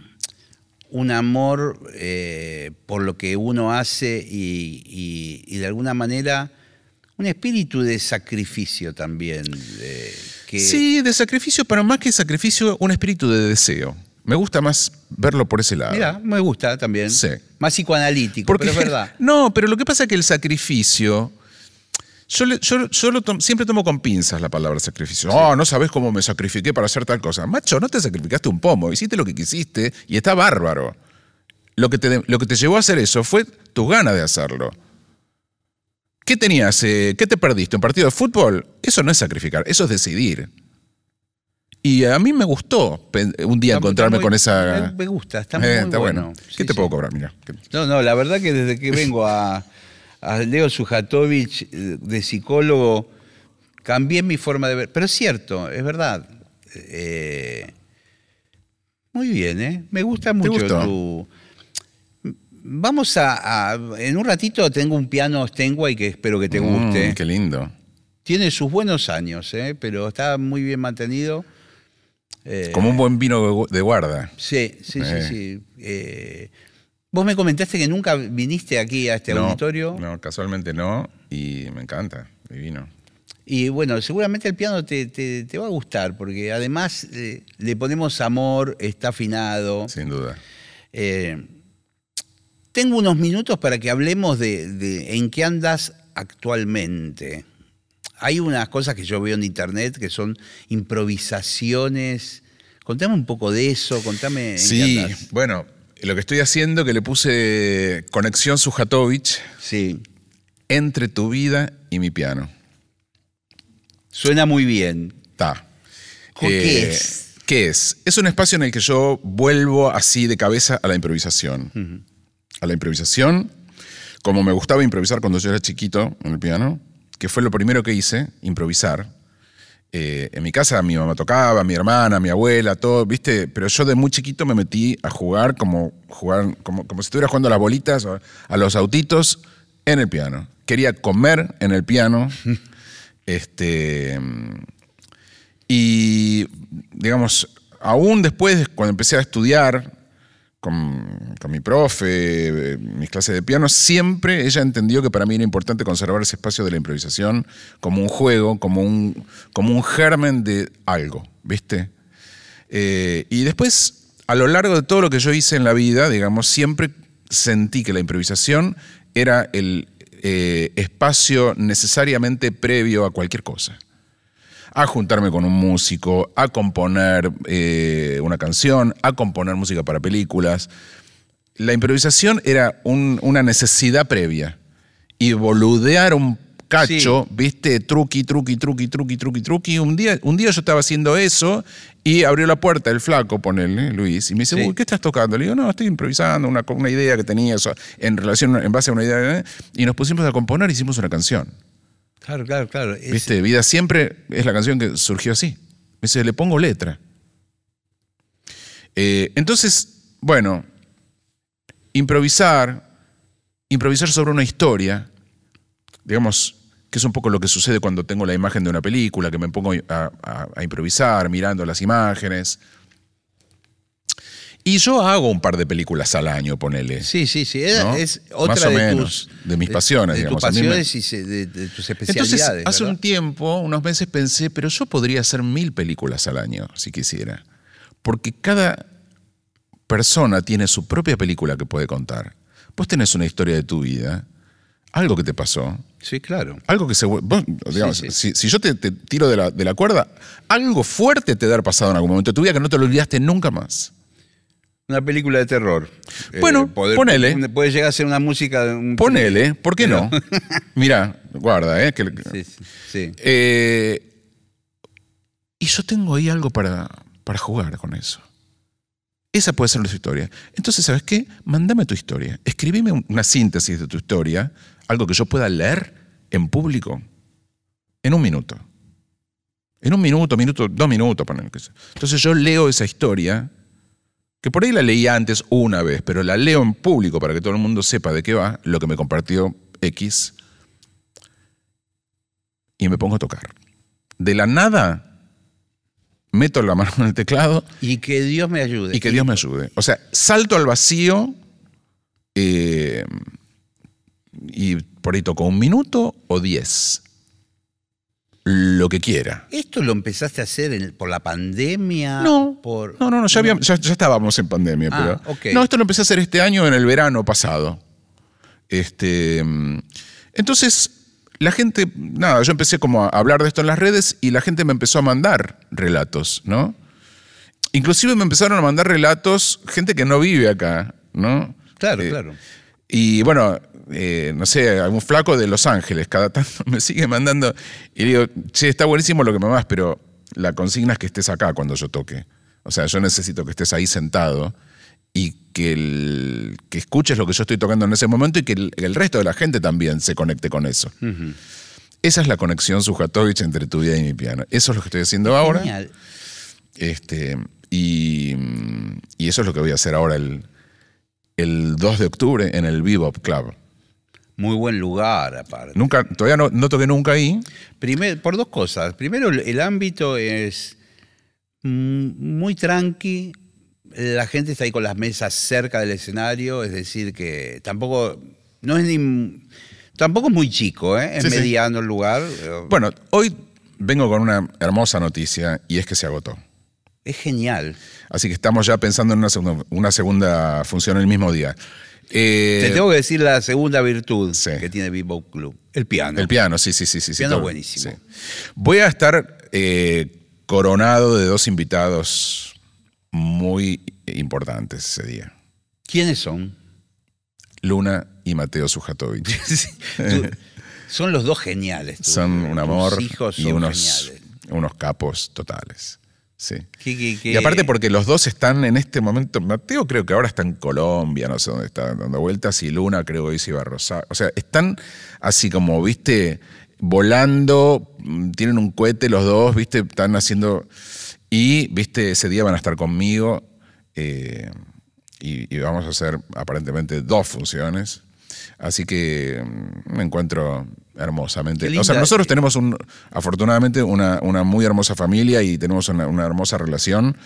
un amor eh, por lo que uno hace y, de alguna manera un espíritu de sacrificio también. Sí, de sacrificio, pero más que sacrificio, un espíritu de deseo. Me gusta más verlo por ese lado. Mira, me gusta también. Sí. Más psicoanalítico, Porque, pero es verdad. No, pero lo que pasa es que el sacrificio. Yo, siempre tomo con pinzas la palabra sacrificio. No, oh, no sabes cómo me sacrifiqué para hacer tal cosa. Macho, no te sacrificaste un pomo, hiciste lo que quisiste y está bárbaro. Lo que te, llevó a hacer eso fue tu ganas de hacerlo. ¿Qué tenías? Eh, ¿Qué te perdiste? ¿Un partido de fútbol? Eso no es sacrificar, eso es decidir. Y a mí me gustó un día encontrarme con esa. Me gusta, está eh, muy, bueno. ¿Qué te puedo cobrar? Mira. No, no, la verdad que desde que vengo a, Leo Sujatovich eh, de psicólogo, cambié mi forma de ver. Pero es cierto, es verdad. Eh, muy bien, ¿eh? Me gusta mucho tu. Vamos a, En un ratito tengo un piano Stenway que espero que te mm, guste. qué lindo. Tiene sus buenos años, ¿eh? pero está muy bien mantenido. Eh, Como un buen vino de guarda. Sí, sí, sí, eh. sí. Eh, vos me comentaste que nunca viniste aquí a este auditorio. No, casualmente no, y me encanta, divino. vino. Y bueno, seguramente el piano te, va a gustar, porque además le ponemos amor, está afinado. Sin duda. tengo unos minutos para que hablemos de, de en qué andas actualmente hay unas cosas que yo veo en internet que son improvisaciones. Contame un poco de eso, contame. Sí, bueno, lo que estoy haciendo que le puse conexión Sujatovich. Sí. Entre tu vida y mi piano. Suena muy bien. Está. ¿Qué eh, es? ¿Qué es? Es un espacio en el que yo vuelvo así de cabeza a la improvisación. A la improvisación, como me gustaba improvisar cuando yo era chiquito en el piano, que fue lo primero que hice, improvisar. Eh, en mi casa mi mamá tocaba, mi hermana, mi abuela, todo, ¿viste? Pero yo de muy chiquito me metí a jugar como, jugar, como, como si estuviera jugando a las bolitas, a los autitos, en el piano. Quería comer en el piano. este, y, digamos, aún después, cuando empecé a estudiar, con, mi profe, eh, mis clases de piano, siempre ella entendió que para mí era importante conservar ese espacio de la improvisación como un juego, como un, germen de algo, ¿viste? Eh, y después, a lo largo de todo lo que yo hice en la vida, digamos, siempre sentí que la improvisación era el eh, espacio necesariamente previo a cualquier cosa a juntarme con un músico, a componer eh, una canción, a componer música para películas. La improvisación era una necesidad previa. Y boludear un cacho, viste, truqui, truqui, truqui, truqui, truqui, truqui. Un día, un día yo estaba haciendo eso y abrió la puerta el flaco, ponele, Luis, y me dice, ¿qué estás tocando? Le digo, no, estoy improvisando una, una idea que tenía eso, en relación, en base a una idea. ¿eh?". Y nos pusimos a componer, hicimos una canción. Claro, claro, claro. Viste, Vida Siempre es la canción que surgió así. Me dice, le pongo letra. Eh, entonces, bueno, improvisar, improvisar sobre una historia, digamos, que es un poco lo que sucede cuando tengo la imagen de una película, que me pongo a, a improvisar mirando las imágenes, y yo hago un par de películas al año, ponele. Sí, sí, sí. Es, otra Más o menos, de mis pasiones, de Tus y de, tus especialidades. hace un tiempo, unos meses pensé, pero yo podría hacer mil películas al año, si quisiera. Porque cada persona tiene su propia película que puede contar. Vos tenés una historia de tu vida, algo que te pasó. Sí, claro. Algo que se. Si, yo te, tiro de la, cuerda, algo fuerte te dar pasado en algún momento de tu vida que no te lo olvidaste nunca más una película de terror. Eh, bueno, ponele. Puede llegar a ser una música. De un... Ponele, ¿por qué no? Mira, guarda, ¿eh? Sí, eh, y yo tengo ahí algo para, para jugar con eso. Esa puede ser nuestra historia. Entonces, ¿sabes qué? Mándame tu historia. escríbeme una síntesis de tu historia, algo que yo pueda leer en público, en un minuto. En un minuto, minuto, dos minutos, ponen. Entonces yo leo esa historia que por ahí la leía antes una vez, pero la leo en público para que todo el mundo sepa de qué va, lo que me compartió X, y me pongo a tocar. De la nada, meto la mano en el teclado. Y que Dios me ayude. Y que Dios me ayude. O sea, salto al vacío eh, y por ahí toco un minuto o diez lo que quiera. ¿Esto lo empezaste a hacer por la pandemia? No, no, no, no, ya, estábamos en pandemia. Ah, pero, No, esto lo empecé a hacer este año, en el verano pasado. Este, entonces, la gente, nada, yo empecé como a hablar de esto en las redes y la gente me empezó a mandar relatos, ¿no? Inclusive me empezaron a mandar relatos gente que no vive acá, ¿no? Claro, eh, claro. Y bueno, eh, no sé, algún flaco de Los Ángeles, cada tanto me sigue mandando y digo, che, está buenísimo lo que me vas, pero la consigna es que estés acá cuando yo toque. O sea, yo necesito que estés ahí sentado y que, el, que escuches lo que yo estoy tocando en ese momento y que el, resto de la gente también se conecte con eso. Esa es la conexión Sujatovich entre tu vida y mi piano. Eso es lo que estoy haciendo ahora. Este, y, eso es lo que voy a hacer ahora el, el 2 de octubre en el Bebop Club. Muy buen lugar, aparte. Nunca, todavía no, no toqué nunca ahí. por dos cosas. Primero, el ámbito es mm, muy tranqui. La gente está ahí con las mesas cerca del escenario, es decir, que tampoco. No es ni. Tampoco muy chico, ¿eh? es mediano el lugar. Bueno, hoy vengo con una hermosa noticia y es que se agotó. Es genial. Así que estamos ya pensando en una, una segunda función el mismo día. Eh, Te tengo que decir la segunda virtud que tiene Bebop Club, el piano. El piano, sí, sí, sí. sí piano buenísimo. Voy a estar eh, coronado de dos invitados muy importantes ese día. ¿Quiénes son? Luna y Mateo Sujatovic. son los dos geniales. Son un amor y unos capos totales. Sí. Y aparte porque los dos están en este momento, Mateo creo que ahora está en Colombia, no sé dónde está dando vueltas, y Luna creo que hoy se iba a O sea, están así como, viste, volando, mm, tienen un cohete los dos, viste, están haciendo... Y, viste, ese día van a estar conmigo eh, y, vamos a hacer aparentemente dos funciones. Así que mm, me encuentro hermosamente. o sea, nosotros tenemos un, afortunadamente una, muy hermosa familia y tenemos una, hermosa relación.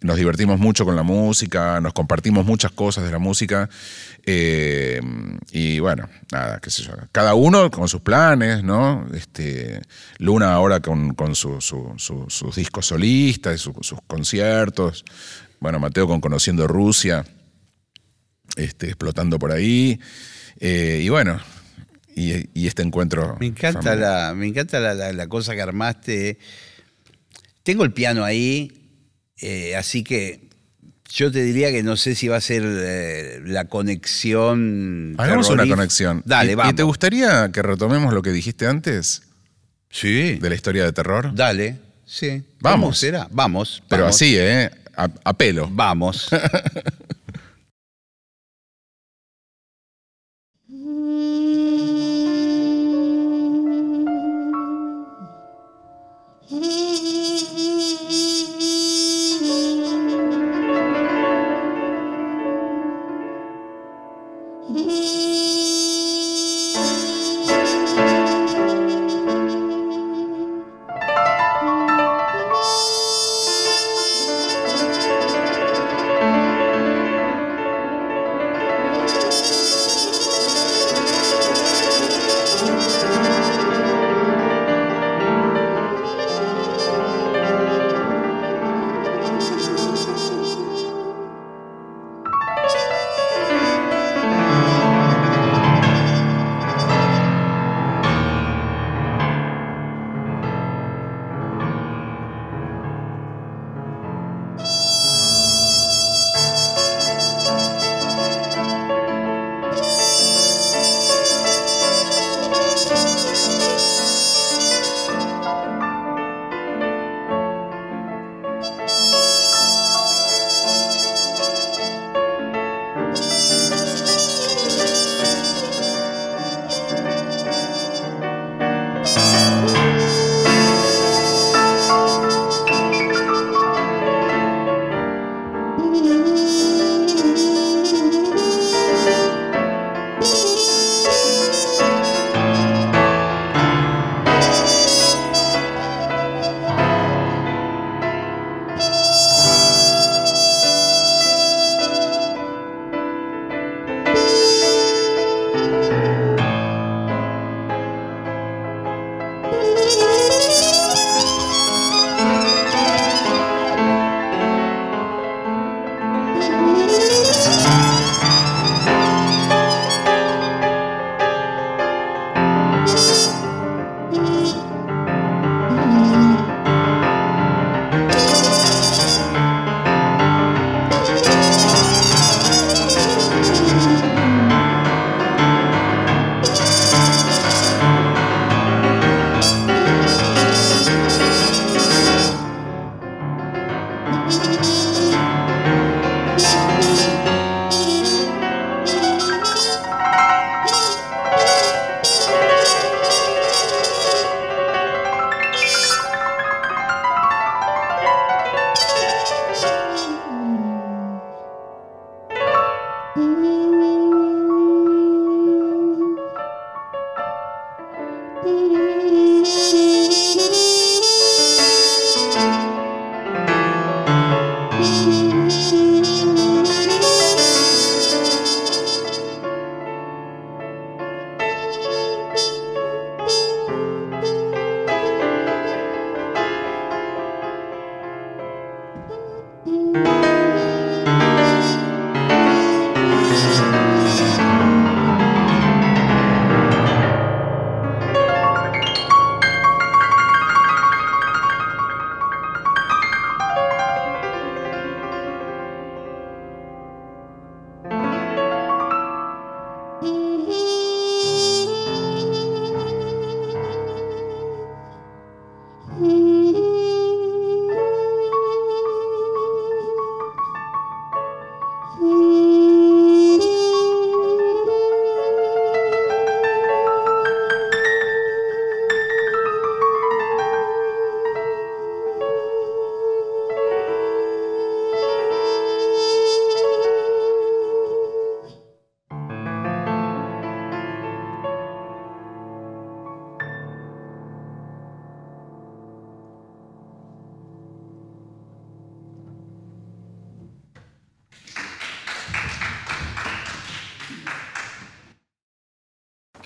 Nos divertimos mucho con la música, nos compartimos muchas cosas de la música. Eh, y bueno, nada, qué sé yo. Cada uno con sus planes, ¿no? Este, Luna ahora con, sus discos solistas, sus conciertos. Bueno, Mateo con Conociendo Rusia. Este, explotando por ahí. Eh, y bueno, y, este encuentro. Me encanta, la, me encanta la, cosa que armaste. Tengo el piano ahí, eh, así que yo te diría que no sé si va a ser eh, la conexión. Hagamos una conexión. Dale, vamos. ¿Y te gustaría que retomemos lo que dijiste antes? Sí. ¿De la historia de terror? Dale, sí. Vamos. Vamos. Pero así, ¿eh? A, a pelo. Vamos.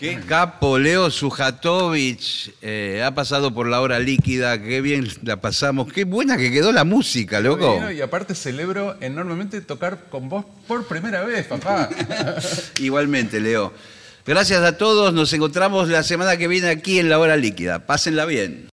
Qué capo, Leo Sujatovich. Eh, ha pasado por la hora líquida, qué bien la pasamos. Qué buena que quedó la música, loco. y aparte celebro enormemente tocar con vos por primera vez, papá. Igualmente, Leo. Gracias a todos, nos encontramos la semana que viene aquí en la hora líquida. Pásenla bien.